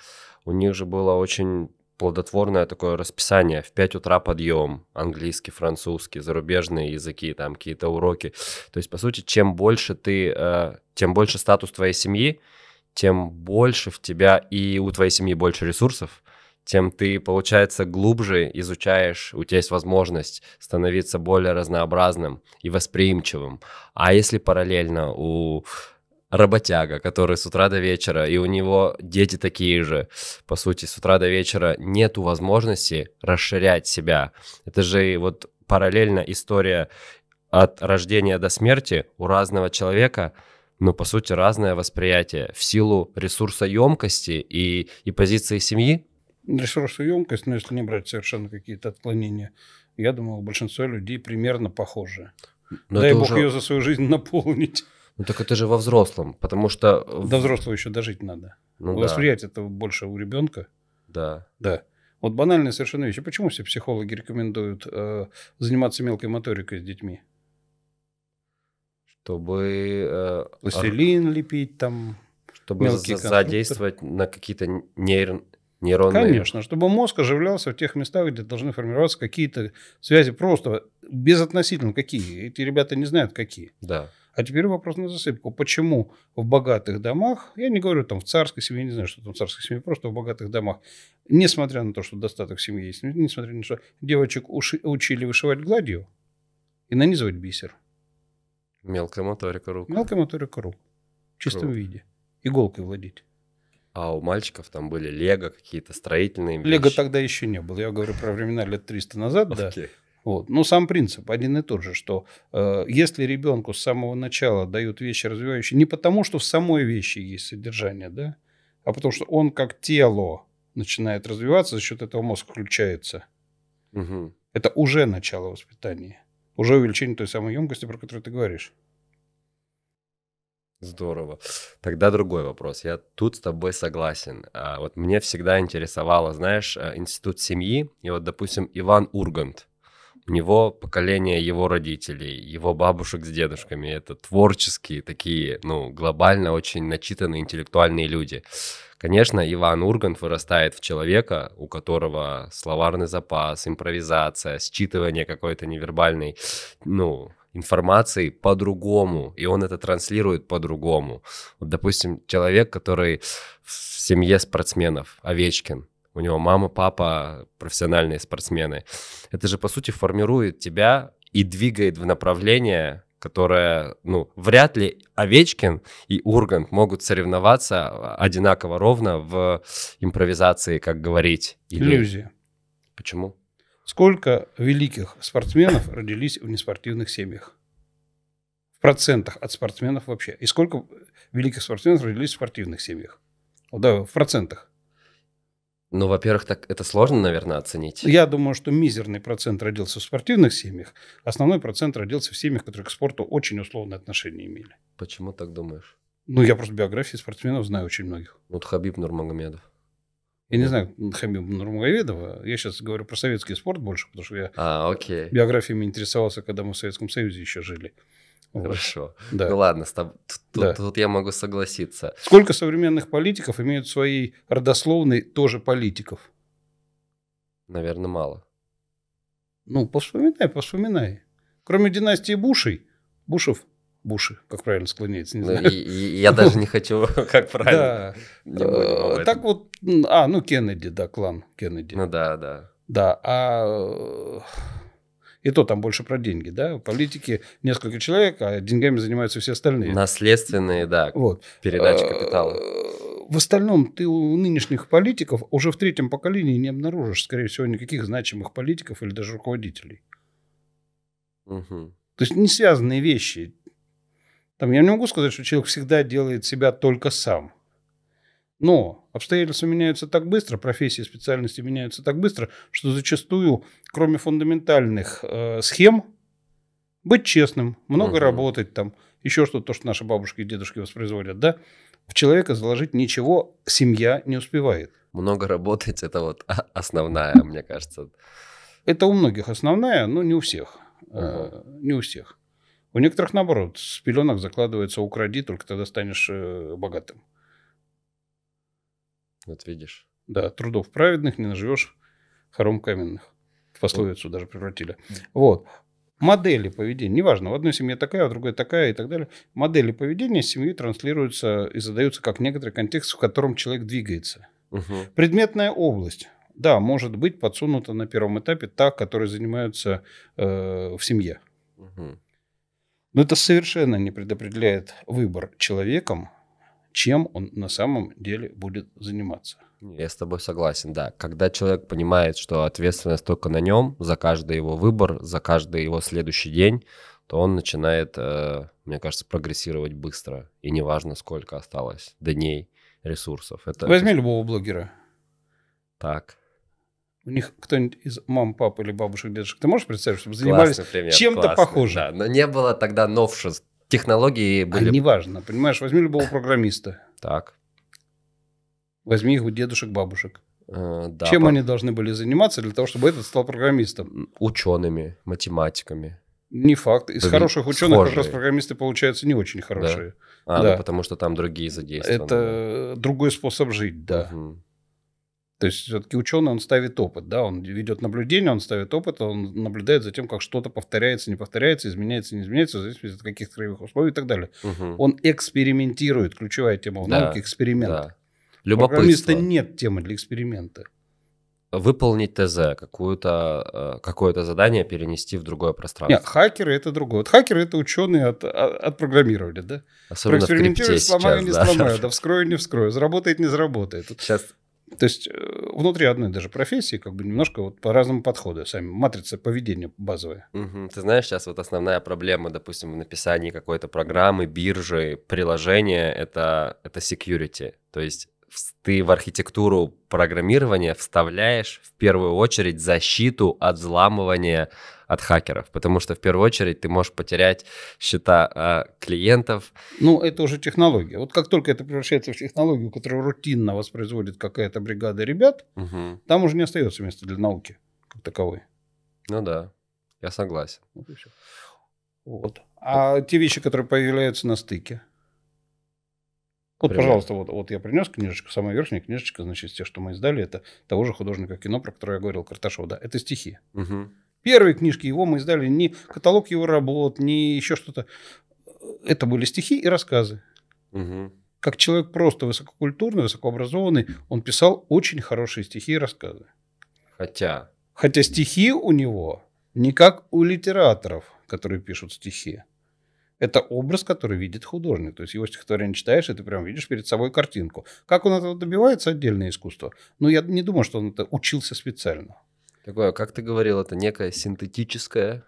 B: у них же было очень плодотворное такое расписание. В 5 утра подъем, английский, французский, зарубежные языки, там какие-то уроки. То есть, по сути, чем больше ты, э, тем больше статус твоей семьи, тем больше в тебя и у твоей семьи больше ресурсов, тем ты, получается, глубже изучаешь, у тебя есть возможность становиться более разнообразным и восприимчивым. А если параллельно у работяга, который с утра до вечера, и у него дети такие же, по сути, с утра до вечера нету возможности расширять себя. Это же вот параллельно история от рождения до смерти у разного человека – но по сути разное восприятие в силу ресурсоемкости и, и позиции семьи?
A: Ресурсоемкость, но ну, если не брать совершенно какие-то отклонения, я думаю, большинство людей примерно похожие. Но Дай бог уже... ее за свою жизнь *laughs* наполнить.
B: Ну так это же во взрослом, потому что... До взрослого еще дожить надо. Ну, Восприятие
A: это да. больше у ребенка. Да. Да. Вот банальная совершенно вещь. Почему все психологи рекомендуют э, заниматься мелкой моторикой с детьми? чтобы... Пластилин э, лепить там. Чтобы задействовать
B: на какие-то нейр... нейронные... Конечно,
A: чтобы мозг оживлялся в тех местах, где должны формироваться какие-то связи, просто безотносительно какие. Эти ребята не знают, какие. Да. А теперь вопрос на засыпку. Почему в богатых домах, я не говорю там в царской семье, не знаю, что там в царской семье, просто в богатых домах, несмотря на то, что достаток семьи есть, несмотря на то, что девочек уши, учили
B: вышивать гладью и нанизывать бисер – Мелкая моторика рук.
A: Мелкая моторика рук. В чистом Круг. виде.
B: Иголкой владеть. А у мальчиков там были лего, какие-то строительные вещи. Лего тогда
A: еще не было. Я говорю про времена лет 300 назад, да. Вот. Но ну, сам принцип один и тот же, что э, если ребенку с самого начала дают вещи развивающие, не потому, что в самой вещи есть содержание, да, а потому что он как тело начинает развиваться, за счет этого мозг включается. Угу. Это уже начало воспитания уже увеличение той самой емкости, про которую ты говоришь.
B: Здорово. Тогда другой вопрос. Я тут с тобой согласен. А, вот мне всегда интересовало, знаешь, э, институт семьи. И вот, допустим, Иван Ургант, него поколение его родителей, его бабушек с дедушками. Это творческие такие, ну, глобально очень начитанные интеллектуальные люди. Конечно, Иван Ургант вырастает в человека, у которого словарный запас, импровизация, считывание какой-то невербальной, ну, информации по-другому, и он это транслирует по-другому. Вот, допустим, человек, который в семье спортсменов, Овечкин, у него мама, папа профессиональные спортсмены. Это же, по сути, формирует тебя и двигает в направление, которое, ну, вряд ли Овечкин и Ургант могут соревноваться одинаково ровно в импровизации, как говорить. Или... Иллюзия. Почему?
A: Сколько великих спортсменов родились в неспортивных семьях? В процентах от спортсменов вообще. И сколько великих спортсменов родились в спортивных семьях? Да, в процентах.
B: Ну, во-первых, так это сложно, наверное, оценить. Я
A: думаю, что мизерный процент родился в спортивных семьях, основной процент родился в семьях, которые к спорту очень условное отношение имели. Почему так думаешь? Ну, я просто биографии спортсменов знаю очень многих.
B: Ну, вот Хабиб Нурмагомедов.
A: Я не знаю Хамиба Нурмагомедова. Я сейчас говорю про советский спорт больше, потому что я
B: а, окей. биографиями интересовался, когда мы в Советском Союзе еще жили. Хорошо. Да. Ну ладно, тут, тут, да. тут я могу согласиться.
A: Сколько современных политиков имеют своей родословной тоже политиков?
B: Наверное, мало.
A: Ну, повспоминай, повспоминай. Кроме династии Бушей, Бушев, Буши, как правильно склоняется, не ну, знаю. И, и я даже не хочу, *laughs* как правильно. Да. Э, так вот, а, ну Кеннеди, да, клан Кеннеди. Ну да, да. Да, а и то там больше про деньги, да? В политике несколько человек, а деньгами занимаются все остальные.
B: Наследственные, да. Вот. Передача э, капитала.
A: В остальном ты у нынешних политиков уже в третьем поколении не обнаружишь, скорее всего, никаких значимых политиков или даже руководителей. Угу. То есть не связанные вещи. Там я не могу сказать, что человек всегда делает себя только сам. Но обстоятельства меняются так быстро, профессии, специальности меняются так быстро, что зачастую, кроме фундаментальных э, схем, быть честным, много угу. работать там, еще что-то, то, что наши бабушки и дедушки воспроизводят, да, в человека заложить ничего семья не успевает. Много работать – это вот *laughs* основная, мне кажется. Это у многих основная, но не у всех. Угу. Не у всех. У некоторых, наоборот, с пеленок закладывается «укради, только тогда станешь э, богатым». Вот видишь. Да, трудов праведных не наживешь хором каменных. В пословицу даже превратили. Вот. Модели поведения, неважно, в одной семье такая, в другой такая и так далее. Модели поведения семьи транслируются и задаются как некоторый контекст, в котором человек двигается. Угу. Предметная область. Да, может быть подсунута на первом этапе та, которой занимаются э, в семье. Угу. Но это совершенно не предопределяет выбор
B: человеком чем он на самом деле будет заниматься. Я с тобой согласен, да. Когда человек понимает, что ответственность только на нем, за каждый его выбор, за каждый его следующий день, то он начинает, э, мне кажется, прогрессировать быстро. И неважно, сколько осталось дней, ресурсов. Это... Возьми
A: любого блогера. Так. У них кто-нибудь из мам, папы или бабушек, дедушек, ты можешь представить, чтобы занимались чем-то похожим?
B: Да, но не было тогда новшеств технологии а были... А неважно,
A: понимаешь, возьми любого программиста. Так. Возьми их у дедушек, бабушек.
B: Э, да, Чем по... они
A: должны были заниматься для того, чтобы этот стал программистом?
B: Учеными, математиками. Не факт. Из Блин, хороших ученых схожие. как раз
A: программисты получаются не очень хорошие. А, ну, да? А, да. Ну, потому что там другие задействованы. Это другой способ жить, да. Угу. То есть все-таки ученый, он ставит опыт, да, он ведет наблюдение, он ставит опыт, он наблюдает за тем, как что-то повторяется, не повторяется, изменяется, не изменяется, в зависимости от каких-то краевых условий и так далее. Угу. Он экспериментирует, ключевая тема в да, науке – эксперимент. Да.
B: Любопытство. Программиста
A: нет темы для эксперимента.
B: Выполнить ТЗ, какую-то, э, какое-то задание перенести в другое пространство. Нет,
A: хакеры это другое. Вот хакеры это ученые от, а, от, отпрограммировали, да?
B: Особенно Проэкспериментируют, сломаю, сейчас, не да? сломаю, да,
A: вскрою, не вскрою, заработает, не заработает. Сейчас то есть э, внутри одной даже профессии как бы немножко вот по-разному подходы сами. Матрица поведения базовая.
B: Угу. Ты знаешь, сейчас вот основная проблема, допустим, в написании какой-то программы, биржи, приложения — это, это security. То есть ты в архитектуру программирования вставляешь в первую очередь защиту от взламывания от хакеров, потому что в первую очередь ты можешь потерять счета а, клиентов. Ну, это уже технология.
A: Вот как только это превращается в технологию, которую рутинно воспроизводит какая-то бригада ребят, угу. там уже не остается места для науки как таковой. Ну да, я согласен. Вот. вот. А вот. те вещи, которые появляются на стыке? Вот, Пример. пожалуйста, вот, вот я принес книжечку, самая верхняя книжечка, значит, те, что мы издали, это того же художника кино, про который я говорил, Карташова, да, это стихи. Угу первой книжки его мы издали не каталог его работ, не еще что-то. Это были стихи и рассказы. Угу. Как человек просто высококультурный, высокообразованный, он писал очень хорошие стихи и рассказы. Хотя. Хотя стихи у него не как у литераторов, которые пишут стихи. Это образ, который видит художник. То есть его стихотворение читаешь, и ты прям видишь перед собой картинку. Как он этого добивается, отдельное искусство. Но я не думаю, что он это учился специально. Такое, как ты говорил, это некое синтетическое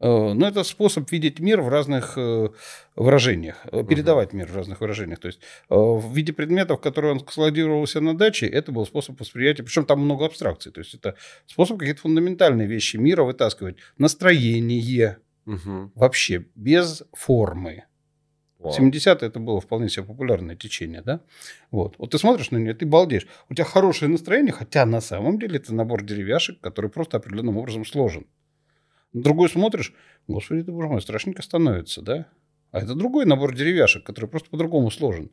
A: э, Ну, это способ видеть мир в разных э, выражениях, э, передавать угу. мир в разных выражениях. То есть в виде предметов, которые он складировался на даче, это был способ восприятия. Причем там много абстракций. То есть это способ какие-то фундаментальные вещи мира вытаскивать. Настроение угу. вообще без формы.
B: Wow. 70-е
A: это было вполне себе популярное течение, да? Вот. Вот ты смотришь на нее, ты балдеешь. У тебя хорошее настроение, хотя на самом деле это набор деревяшек, который просто определенным образом сложен. На другой смотришь, господи ты, боже мой, страшненько становится, да? А это другой набор деревяшек, который просто по-другому сложен.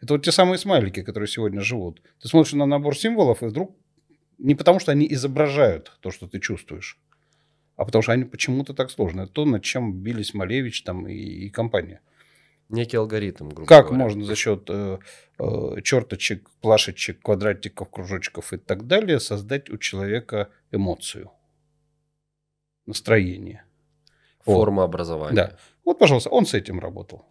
A: Это вот те самые смайлики, которые сегодня живут. Ты смотришь на набор символов, и вдруг не потому, что они изображают то, что ты чувствуешь, а потому что они почему-то так сложны. Это то, над чем бились Малевич там и, и компания некий алгоритм, грубо Как говоря. можно за счет э, э, черточек, плашечек, квадратиков, кружочков и так далее создать у человека эмоцию, настроение?
B: Форма вот. образования.
A: Да. Вот, пожалуйста, он с этим работал.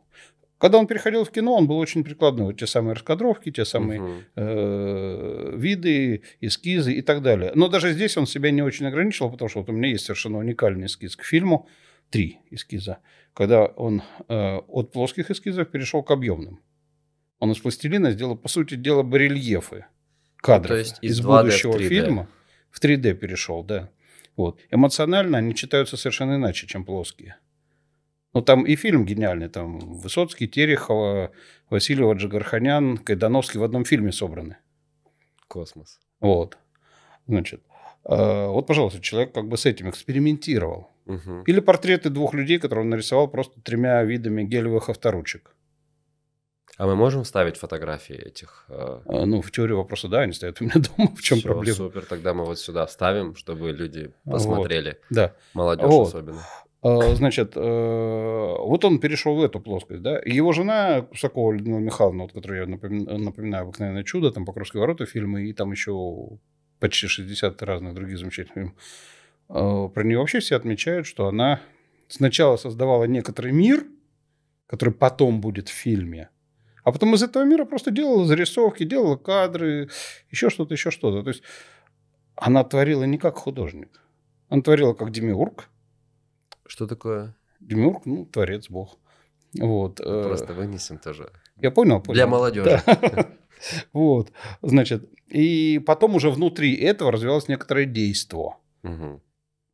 A: Когда он переходил в кино, он был очень прикладной. Вот те самые раскадровки, те самые угу. э, виды, эскизы и так далее. Но даже здесь он себя не очень ограничивал, потому что вот у меня есть совершенно уникальный эскиз к фильму – три эскиза, когда он э, от плоских эскизов перешел к объемным. Он из пластилина сделал, по сути дела, барельефы кадров ну, то есть из, из будущего в 3D. фильма в 3D перешел, да. Вот. Эмоционально они читаются совершенно иначе, чем плоские. Ну, там и фильм гениальный. Там Высоцкий, Терехова, Васильева, Джигарханян, Кайдановский в одном фильме собраны. Космос. Вот. Значит, э, вот, пожалуйста, человек как бы с этим экспериментировал. Угу. Или портреты двух людей, которые он нарисовал просто тремя видами гелевых авторучек.
B: А мы можем вставить фотографии этих? Э... А, ну, в теории вопроса, да, они стоят у меня *laughs* дома. В чем Все, проблема? супер, тогда мы вот сюда вставим, чтобы люди посмотрели. Вот, да. Молодежь вот. особенно.
A: А, значит, э, вот он перешел в эту плоскость, да. Его жена Кусакова Людмила Михайловна, вот, которую я напоминаю, напоминаю обыкновенное чудо, там «Покровские ворота» фильмы, и там еще почти 60 разных других замечательных фильмов Э, про нее вообще все отмечают, что она сначала создавала некоторый мир, который потом будет в фильме, а потом из этого мира просто делала зарисовки, делала кадры, еще что-то, еще что-то. То есть она творила не как художник, она творила как демиург. Что такое? Демиург, ну, творец, бог. Вот. Э, просто вынесем
B: тоже. Я понял, понял. Для молодежи. *laughs*
A: Вот, значит, и потом уже внутри этого развивалось некоторое действие.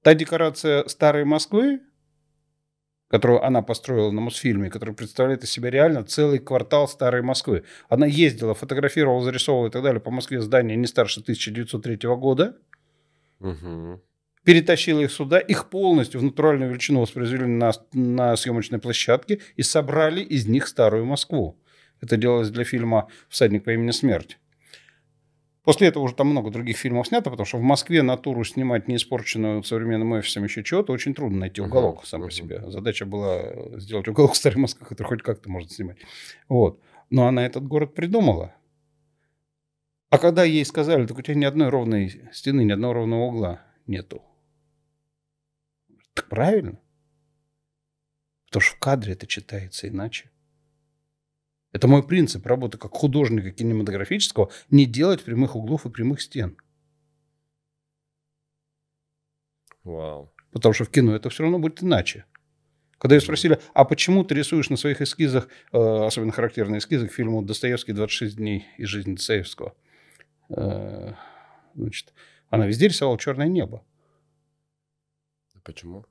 A: Та декорация старой Москвы, которую она построила на Мосфильме, которая представляет из себя реально целый квартал старой Москвы. Она ездила, фотографировала, зарисовывала и так далее по Москве здания не старше 1903 года. Угу. Перетащила их сюда, их полностью в натуральную величину воспроизвели на, на съемочной площадке и собрали из них старую Москву. Это делалось для фильма «Всадник по имени Смерть». После этого уже там много других фильмов снято, потому что в Москве натуру снимать не испорченную современным офисом еще чего-то очень трудно найти уголок uh сам по себе. Задача была сделать уголок в старой Москве, который хоть как-то можно снимать. Вот. Но она этот город придумала. А когда ей сказали, так у тебя ни одной ровной стены, ни одного ровного угла нету. Так правильно. Потому что в кадре это читается иначе. Это мой принцип работы как художника кинематографического – не делать прямых углов и прямых стен. Вау. Потому что в кино это все равно будет иначе. Когда ее спросили, а почему ты рисуешь на своих эскизах, э, особенно характерных эскизах, фильму «Достоевский. 26 дней из жизни Достоевского», э, значит, она везде рисовала черное небо. А почему?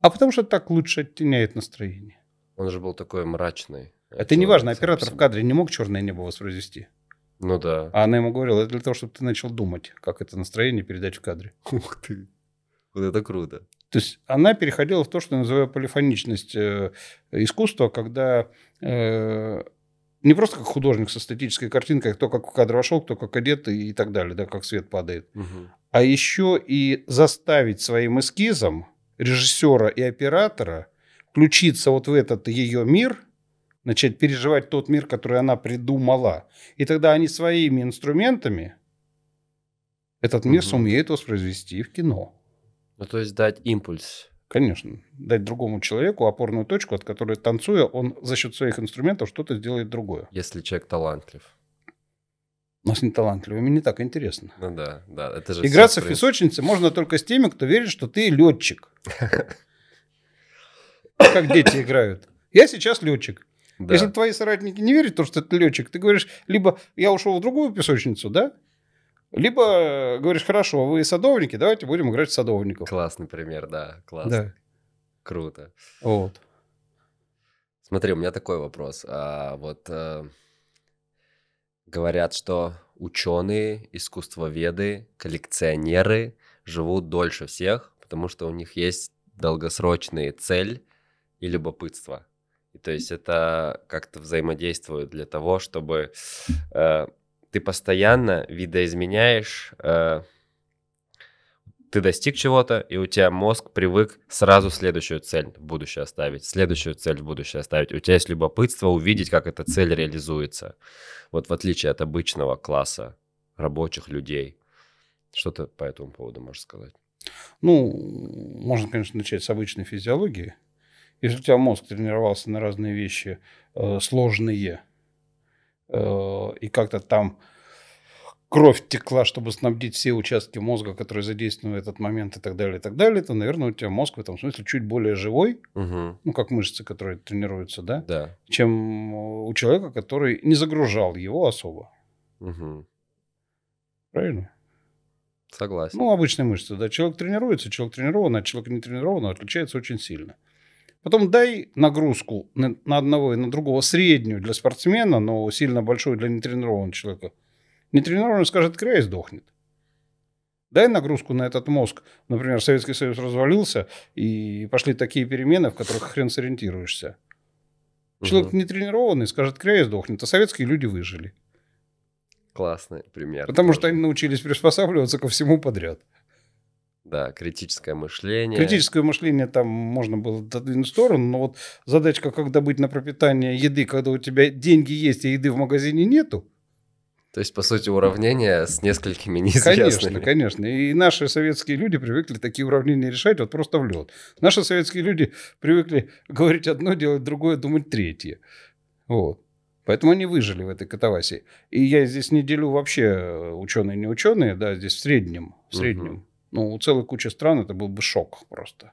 A: А потому что так лучше оттеняет настроение. Он же был такой мрачный. Это не важно, оператор в кадре не мог черное небо воспроизвести. Ну да. А она ему говорила, это для того, чтобы ты начал думать, как это настроение передать в кадре. Ух ты. Вот это круто. То есть она переходила в то, что я называю полифоничность э, искусства, когда э, не просто как художник с эстетической картинкой, кто как в кадр вошел, кто как одет и, и так далее, да, как свет падает, угу. а еще и заставить своим эскизом режиссера и оператора включиться вот в этот ее мир – начать переживать тот мир, который она придумала. И тогда они своими инструментами этот мир угу. сумеют воспроизвести в кино. Ну, то есть дать импульс. Конечно. Дать другому человеку опорную точку, от которой, танцуя, он за счет своих инструментов что-то сделает другое. Если человек талантлив. У нас не талантливыми не так
B: интересно. Ну да, да. Это же Играться в
A: песочнице можно только с теми, кто верит, что ты летчик. *laughs* Как дети играют. Я сейчас летчик. Да. Если твои соратники не верят в то, что ты летчик, ты говоришь, либо я ушел в другую песочницу, да?
B: Либо говоришь, хорошо, вы садовники, давайте будем играть в садовников. Классный пример, да, классно. Да. Круто. Вот. Смотри, у меня такой вопрос. А, вот а, говорят, что ученые, искусствоведы, коллекционеры живут дольше всех, потому что у них есть долгосрочные цель и любопытство. И то есть это как-то взаимодействует для того, чтобы э, ты постоянно видоизменяешь, э, ты достиг чего-то, и у тебя мозг привык сразу следующую цель в будущее оставить, следующую цель в будущее оставить. У тебя есть любопытство увидеть, как эта цель реализуется. Вот в отличие от обычного класса рабочих людей. Что ты по этому поводу можешь сказать?
A: Ну, можно, конечно, начать с обычной физиологии – если у тебя мозг тренировался на разные вещи э, сложные, э, и как-то там кровь текла, чтобы снабдить все участки мозга, которые задействованы в этот момент и так далее, и так далее, то, наверное, у тебя мозг в этом смысле чуть более живой, угу. ну, как мышцы, которые тренируются, да, да, чем э, у человека, который не загружал его особо. Угу. Правильно? Согласен. Ну, обычные мышцы, да. Человек тренируется, человек тренирован, а человек не тренирован, отличается очень сильно. Потом дай нагрузку на одного и на другого среднюю для спортсмена, но сильно большую для нетренированного человека. Нетренированный скажет, край сдохнет. Дай нагрузку на этот мозг. Например, Советский Союз развалился, и пошли такие перемены, в которых хрен сориентируешься. Человек угу. нетренированный скажет, край сдохнет, а советские люди выжили.
B: Классный пример. Потому тоже. что они научились приспосабливаться ко всему подряд. Да, критическое мышление. Критическое
A: мышление там можно было отодвинуть в сторону, но вот задачка, как добыть на пропитание еды, когда у тебя деньги есть, а еды в магазине нету.
B: То есть, по сути, уравнения с несколькими *laughs* неизвестными. Конечно,
A: конечно. И наши советские люди привыкли такие уравнения решать вот просто в лед. Наши советские люди привыкли говорить одно, делать другое, думать третье. Вот. Поэтому они выжили в этой катавасии. И я здесь не делю вообще э, ученые не ученые, да, здесь в среднем, в среднем угу. Ну, у целой кучи стран это был бы шок просто.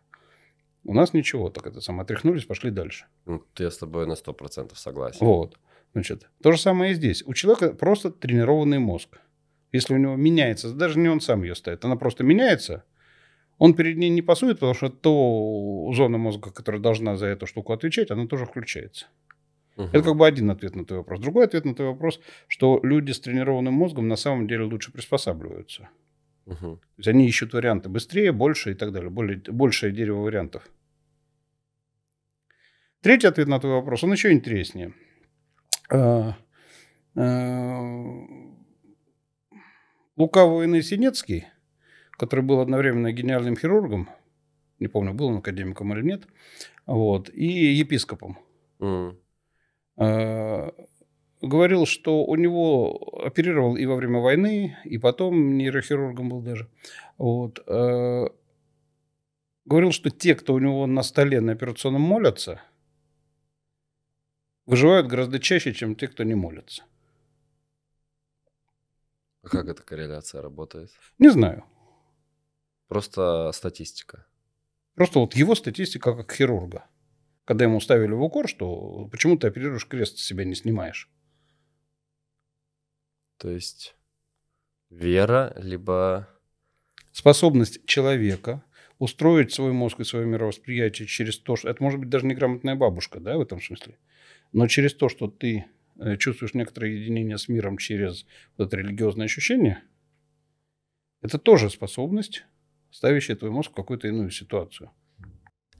A: У нас ничего, так это самое, отряхнулись, пошли дальше. Ну, я с тобой на 100% согласен. Вот. Значит, то же самое и здесь. У человека просто тренированный мозг. Если у него меняется, даже не он сам ее ставит, она просто меняется, он перед ней не пасует, потому что то зона мозга, которая должна за эту штуку отвечать, она тоже включается. Угу. Это как бы один ответ на твой вопрос. Другой ответ на твой вопрос, что люди с тренированным мозгом на самом деле лучше приспосабливаются. Угу. То есть они ищут варианты быстрее, больше и так далее. Более, большее дерево вариантов. Третий ответ на твой вопрос, он еще интереснее. А, а, Лукавый синецкий который был одновременно гениальным хирургом, не помню, был он академиком или нет, вот, и епископом. Mm говорил, что у него оперировал и во время войны, и потом нейрохирургом был даже. Вот. Э, говорил, что те, кто у него на столе на операционном молятся, выживают гораздо чаще, чем те, кто не молятся. А как эта
B: корреляция работает? Не знаю. Просто статистика.
A: Просто вот его статистика как хирурга. Когда ему ставили в укор, что почему ты оперируешь крест, себя не снимаешь. То есть
B: вера, либо...
A: Способность человека устроить свой мозг и свое мировосприятие через то, что... Это может быть даже неграмотная бабушка, да, в этом смысле. Но через то, что ты э, чувствуешь некоторое единение с миром через вот это религиозное ощущение, это тоже способность, ставящая твой мозг в какую-то иную ситуацию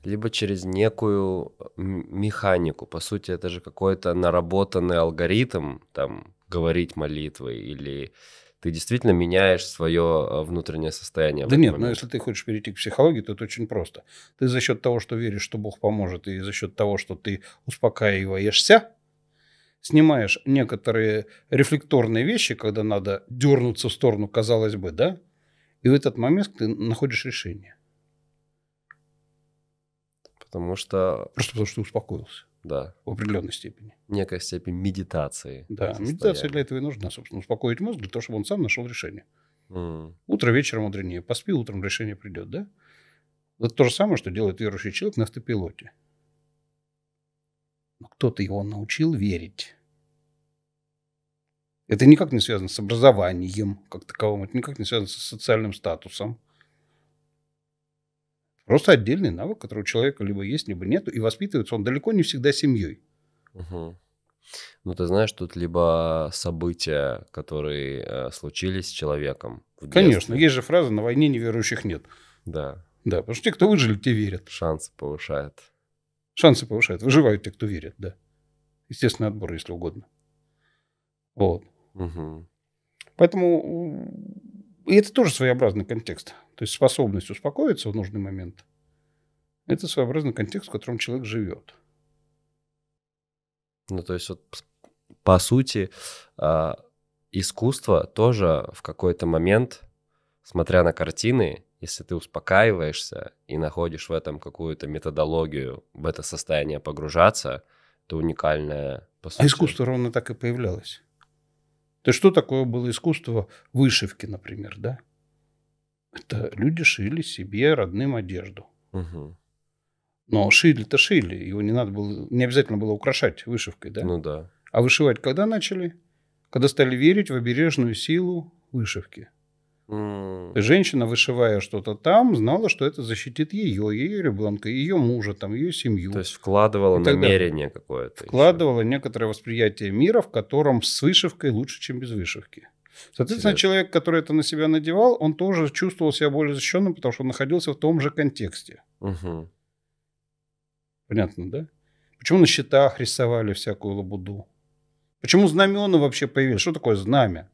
B: либо через некую э, механику. По сути, это же какой-то наработанный алгоритм, там, говорить молитвы или ты действительно меняешь свое э, внутреннее состояние. Да нет, ну, момент. но если
A: ты хочешь перейти к психологии, то это очень просто. Ты за счет того, что веришь, что Бог поможет, и за счет того, что ты успокаиваешься, снимаешь некоторые рефлекторные вещи, когда надо дернуться в сторону, казалось бы, да, и в этот момент ты находишь решение.
B: Потому что... Просто потому что успокоился. Да. В определенной степени. Некая степень медитации. Да, состояние. медитация
A: для этого и нужна, собственно, успокоить мозг, для того, чтобы он сам нашел решение. Mm. Утро вечером мудренее. Поспи, утром решение придет, да? Это то же самое, что делает верующий человек на автопилоте. Но кто-то его научил верить. Это никак не связано с образованием как таковым, это никак не связано с социальным статусом. Просто отдельный навык, который у человека либо есть, либо нет. И воспитывается он далеко не всегда семьей.
B: Угу. Ну, ты знаешь, тут либо события, которые э, случились с человеком. Конечно, есть же фраза «на войне неверующих нет». Да. Да, потому что те, кто выжили, те
A: верят. Шансы повышает. Шансы повышает. Выживают те, кто верит, да. Естественный отбор, если угодно. Вот. Угу. Поэтому и это тоже своеобразный контекст. То есть способность успокоиться в нужный момент – это своеобразный контекст, в котором человек живет.
B: Ну, то есть, вот, по сути, а, искусство тоже в какой-то момент, смотря на картины, если ты успокаиваешься и находишь в этом какую-то методологию, в это состояние погружаться, то уникальное. По
A: сути. А искусство ровно так и появлялось. То есть что такое было искусство вышивки, например, да? это люди шили себе родным одежду. Угу. Но шили-то шили, его не надо было, не обязательно было украшать вышивкой, да? Ну да. А вышивать когда начали? Когда стали верить в обережную силу вышивки. Mm. Женщина, вышивая что-то там, знала, что это защитит ее, ее ребенка, ее мужа, там, ее семью. То есть вкладывала намерение какое-то. Вкладывала еще. некоторое восприятие мира, в котором с вышивкой лучше, чем без вышивки. Соответственно, Интересно. человек, который это на себя надевал, он тоже чувствовал себя более защищенным, потому что он находился в том же контексте. Угу. Понятно, да? Почему на счетах рисовали всякую лабуду? Почему знамена вообще появились? Что такое знамя?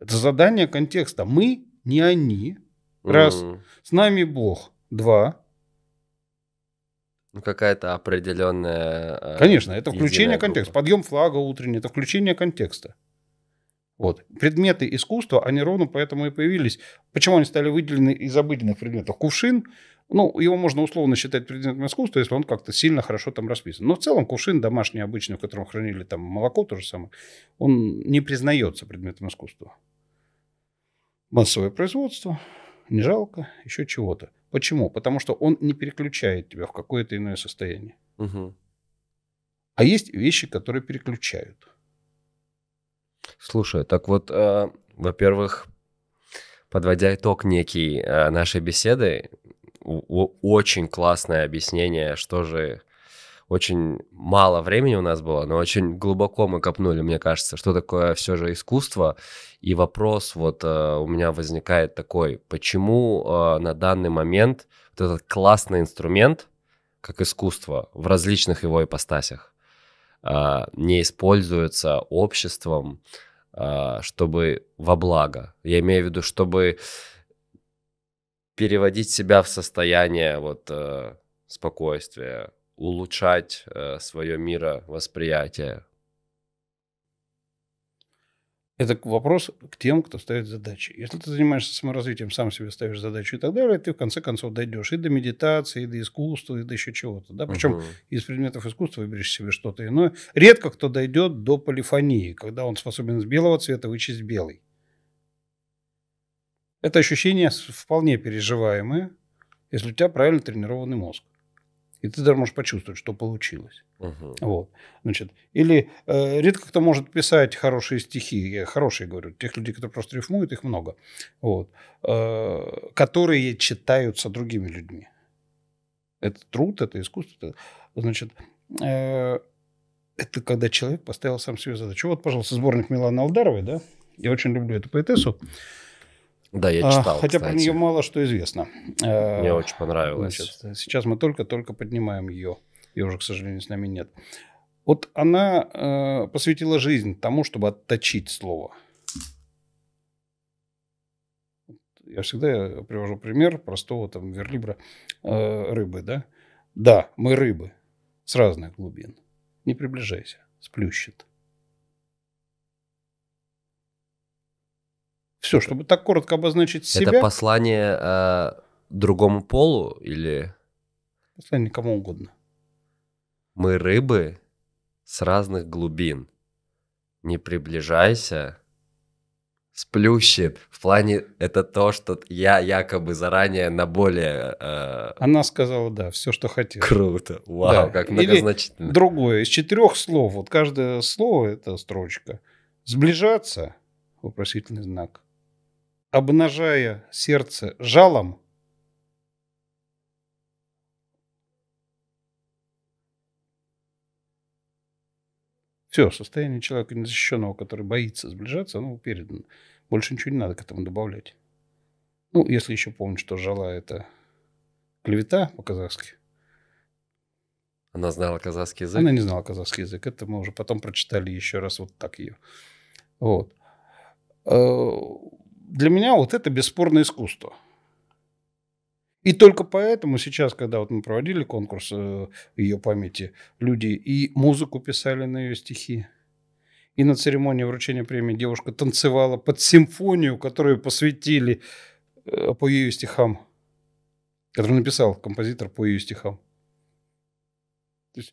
A: Это задание контекста. Мы не они. Раз. Угу. С нами Бог.
B: Два. Ну, какая-то определенная... Э, Конечно, это включение
A: контекста. Подъем флага утренний, это включение контекста. Вот. Предметы искусства, они ровно поэтому и появились. Почему они стали выделены из обыденных предметов? Кувшин, ну, его можно условно считать предметом искусства, если он как-то сильно хорошо там расписан. Но в целом кувшин домашний, обычный, в котором хранили там молоко, то же самое, он не признается предметом искусства. Массовое производство, не жалко, еще чего-то. Почему? Потому что он не переключает тебя в какое-то иное состояние. Угу. А есть вещи, которые
B: переключают. Слушай, так вот, э, во-первых, подводя итог некий э, нашей беседы, очень классное объяснение, что же очень мало времени у нас было, но очень глубоко мы копнули, мне кажется, что такое все же искусство. И вопрос вот э, у меня возникает такой, почему э, на данный момент вот этот классный инструмент, как искусство, в различных его ипостасях, а, не используется обществом, а, чтобы во благо. Я имею в виду, чтобы переводить себя в состояние вот э, спокойствия, улучшать э, свое мировосприятие, это вопрос к
A: тем, кто ставит задачи. Если ты занимаешься саморазвитием, сам себе ставишь задачу и так далее, ты в конце концов дойдешь и до медитации, и до искусства, и до еще чего-то. Да? Причем угу. из предметов искусства выберешь себе что-то иное. Редко кто дойдет до полифонии, когда он способен с белого цвета вычесть белый. Это ощущение вполне переживаемое, если у тебя правильно тренированный мозг. И ты даже можешь почувствовать, что получилось. Угу. Вот. Значит, или э, редко кто может писать хорошие стихи. Я хорошие говорю. Тех людей, которые просто рифмуют, их много. Вот. Э, которые читаются другими людьми. Это труд, это искусство. Это, значит, э, это когда человек поставил сам себе задачу. Вот, пожалуйста, сборник Милана Алдаровой, да? Я очень люблю эту поэтессу.
B: Да, я а, читал. А, хотя кстати. про нее
A: мало что известно. Мне а, очень понравилось. Значит, сейчас мы только-только поднимаем ее. Ее уже, к сожалению, с нами нет. Вот она э, посвятила жизнь тому, чтобы отточить слово. Я всегда э, привожу пример простого там верлибра э, рыбы, да? Да, мы рыбы с разных глубин. Не приближайся,
B: сплющит.
A: Все, чтобы так коротко обозначить себя. Это
B: послание э, другому полу или...
A: Послание кому угодно.
B: Мы рыбы с разных глубин. Не приближайся. Сплющит. В плане это то, что я якобы заранее на более... Э...
A: Она сказала, да, все, что хотела. Круто. Вау, да. как многозначительно. Или другое. Из четырех слов. Вот каждое слово – это строчка. Сближаться – вопросительный знак – обнажая сердце жалом, Все, состояние человека незащищенного, который боится сближаться, оно передано. Больше ничего не надо к этому добавлять. Ну, если еще помнить, что жала – это клевета по-казахски.
B: Она знала казахский язык? Она не знала казахский
A: язык. Это мы уже потом прочитали еще раз вот так ее. Вот. Э, для меня вот это бесспорное искусство. И только поэтому сейчас, когда вот мы проводили конкурс э, ее памяти, люди и музыку писали на ее стихи, и на церемонии вручения премии девушка танцевала под симфонию, которую посвятили э, по ее стихам, которую написал композитор по ее стихам. То есть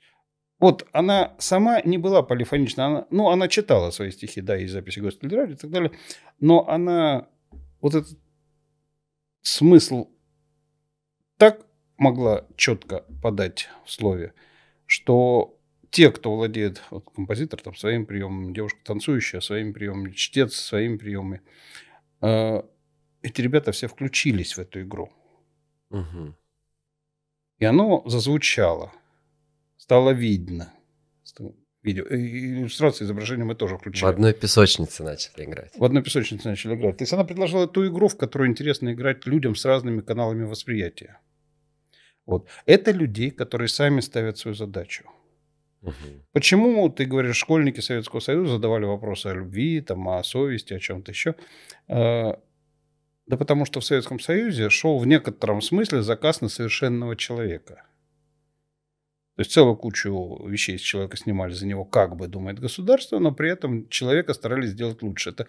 A: вот она сама не была полифонична. Она, ну, она читала свои стихи, да, и записи гостелерадио и так далее. Но она вот этот смысл так могла четко подать в слове, что те, кто владеет, вот композитор там своим приемом, девушка танцующая своим приемом, чтец своим приемом, э, а, эти ребята все включились в эту игру. Угу. И оно зазвучало – стало видно. Видео. Э, иллюстрации изображения мы тоже включили. В одной
B: песочнице
A: начали играть. В одной песочнице начали играть. То есть она предложила ту игру, в которую интересно играть людям с разными каналами восприятия. Вот. Это людей, которые сами ставят свою задачу. Угу. Почему, ты говоришь, школьники Советского Союза задавали вопросы о любви, там, о совести, о чем-то еще? Э, да потому что в Советском Союзе шел в некотором смысле заказ на совершенного человека – то есть целую кучу вещей с человека снимали за него, как бы думает государство, но при этом человека старались сделать лучше. Это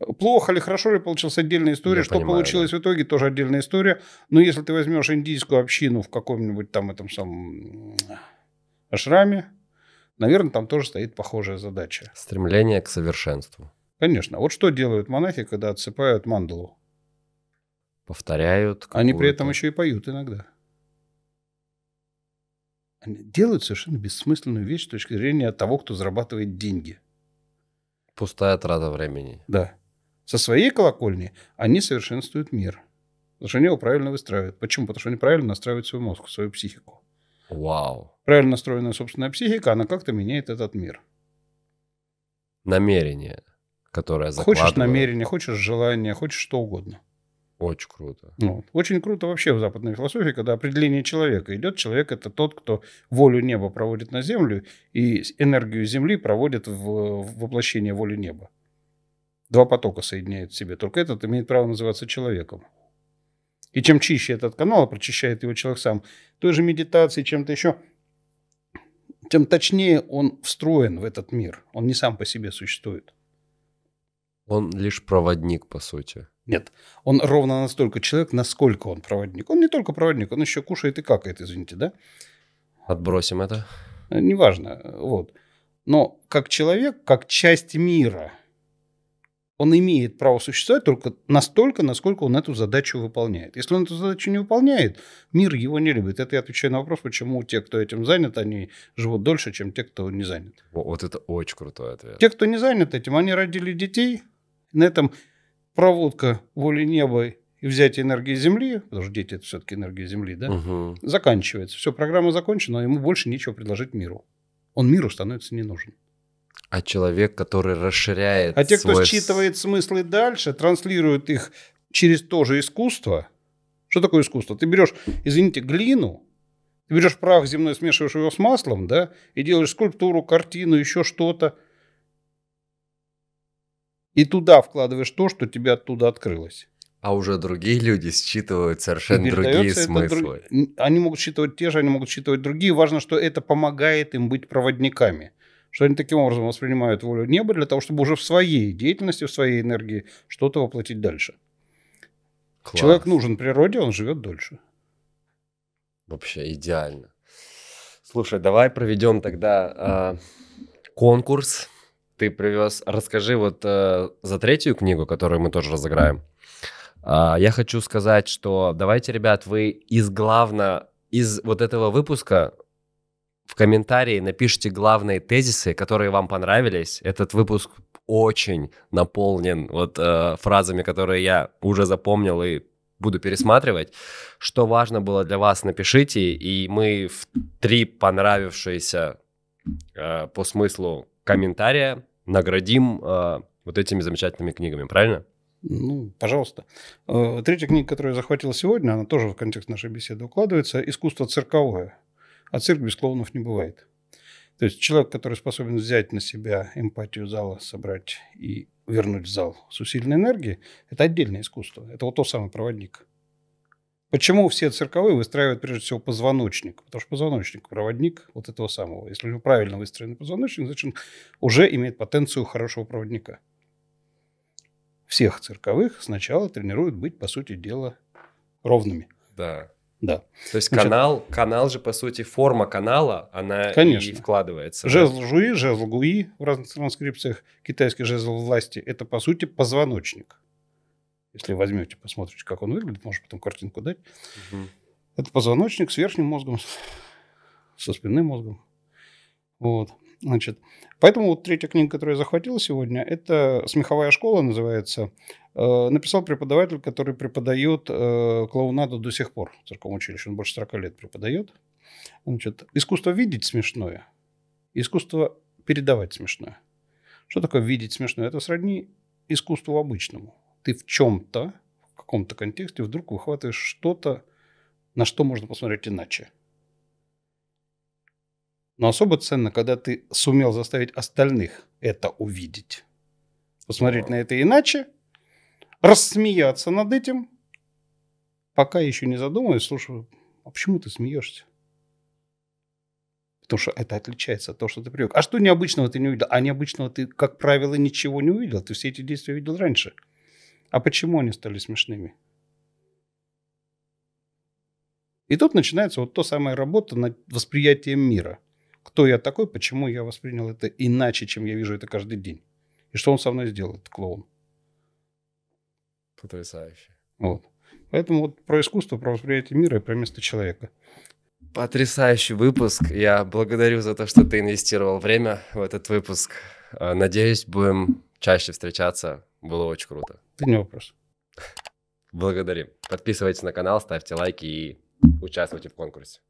A: э, плохо или хорошо ли получилась отдельная история, Я что понимаю, получилось да. в итоге, тоже отдельная история. Но если ты возьмешь индийскую общину в каком-нибудь там этом самом ашраме, наверное, там тоже стоит похожая задача.
B: Стремление к совершенству.
A: Конечно. Вот что делают монахи, когда отсыпают мандалу?
B: Повторяют. Они при этом
A: еще и поют иногда делают совершенно бессмысленную вещь с точки зрения того, кто зарабатывает деньги. Пустая трата времени. Да. Со своей колокольни они совершенствуют мир. Потому что они его правильно выстраивают. Почему? Потому что они правильно настраивают свой мозг, свою психику. Вау. Правильно настроенная собственная психика, она как-то меняет этот мир.
B: Намерение, которое закладывает. Хочешь намерение,
A: хочешь желание, хочешь что угодно. Очень круто. Ну, Очень круто вообще в западной философии, когда определение человека идет. Человек – это тот, кто волю неба проводит на землю и энергию земли проводит в воплощение воли неба. Два потока соединяют в себе. Только этот имеет право называться человеком. И чем чище этот канал, прочищает его человек сам, той же медитацией, чем-то еще, тем точнее он встроен в этот мир. Он не сам по себе существует.
B: Он лишь проводник,
A: по сути. Нет. Он ровно настолько человек, насколько он проводник. Он не только проводник, он еще кушает и какает, извините, да? Отбросим это. Э, неважно. Вот. Но как человек, как часть мира, он имеет право существовать только настолько, насколько он эту задачу выполняет. Если он эту задачу не выполняет, мир его не любит. Это я отвечаю на вопрос, почему те, кто этим занят, они живут дольше, чем те, кто не занят. вот это очень крутой ответ. Те, кто не занят этим, они родили детей, на этом проводка воли неба и взятие энергии Земли, потому что дети это все-таки энергия Земли, да, угу. заканчивается. Все, программа закончена, а ему больше нечего предложить миру. Он миру становится
B: не нужен. А человек, который расширяет... А те, свой... кто
A: считывает смыслы дальше, транслирует их через то же искусство. Что такое искусство? Ты берешь, извините, глину, ты берешь прах земной, смешиваешь его с маслом, да, и делаешь скульптуру, картину, еще что-то – и туда вкладываешь то, что тебе оттуда открылось.
B: А уже другие люди считывают совершенно другие смыслы.
A: Друг... Они могут считывать те же, они могут считывать другие. Важно, что это помогает им быть проводниками. Что они таким образом воспринимают волю неба для того, чтобы уже в своей деятельности, в своей энергии
B: что-то воплотить дальше. Класс. Человек нужен природе, он живет дольше. Вообще идеально. Слушай, давай проведем тогда э, конкурс ты привез. Расскажи вот э, за третью книгу, которую мы тоже разыграем. Э, я хочу сказать, что давайте, ребят, вы из главного, из вот этого выпуска в комментарии напишите главные тезисы, которые вам понравились. Этот выпуск очень наполнен вот э, фразами, которые я уже запомнил и буду пересматривать. Что важно было для вас, напишите, и мы в три понравившиеся э, по смыслу комментария наградим э, вот этими замечательными книгами, правильно?
A: Ну, пожалуйста. Э, третья книга, которую я захватил сегодня, она тоже в контекст нашей беседы укладывается. «Искусство цирковое». А цирк без клоунов не бывает. То есть человек, который способен взять на себя эмпатию зала, собрать и вернуть в зал с усиленной энергией, это отдельное искусство. Это вот то самый проводник – Почему все цирковые выстраивают, прежде всего, позвоночник? Потому что позвоночник – проводник вот этого самого. Если у него правильно выстроен позвоночник, значит, он уже имеет потенцию хорошего проводника. Всех цирковых сначала тренируют быть, по сути дела, ровными. Да. Да.
B: То есть значит, канал, канал же, по сути, форма канала, она конечно. и вкладывается. Жезл
A: жуи, жезл гуи в разных транскрипциях, китайский жезл власти – это, по сути, позвоночник. Если возьмете, посмотрите, как он выглядит, может потом картинку дать. Угу. Это позвоночник с верхним мозгом, со спинным мозгом. Вот. Значит, поэтому вот третья книга, которую я захватил сегодня, это «Смеховая школа» называется. Э, написал преподаватель, который преподает э, клоунаду до сих пор в церковном училище. Он больше 40 лет преподает. Значит, искусство видеть смешное, искусство передавать смешное. Что такое видеть смешное? Это сродни искусству обычному ты в чем-то, в каком-то контексте вдруг выхватываешь что-то, на что можно посмотреть иначе. Но особо ценно, когда ты сумел заставить остальных это увидеть. Посмотреть на это иначе, рассмеяться над этим, пока еще не задумываюсь, слушай, а почему ты смеешься? Потому что это отличается от того, что ты привык. А что необычного ты не увидел? А необычного ты, как правило, ничего не увидел. Ты все эти действия видел раньше. А почему они стали смешными? И тут начинается вот то самая работа над восприятием мира. Кто я такой, почему я воспринял это иначе, чем я вижу это каждый день. И что он со мной сделал, этот клоун.
B: Потрясающе. Вот.
A: Поэтому вот про искусство, про восприятие мира и про место
B: человека. Потрясающий выпуск. Я благодарю за то, что ты инвестировал время в этот выпуск. Э, надеюсь, будем чаще встречаться было очень круто. Ты не вопрос. Благодарим. Подписывайтесь на канал, ставьте лайки и участвуйте в конкурсе.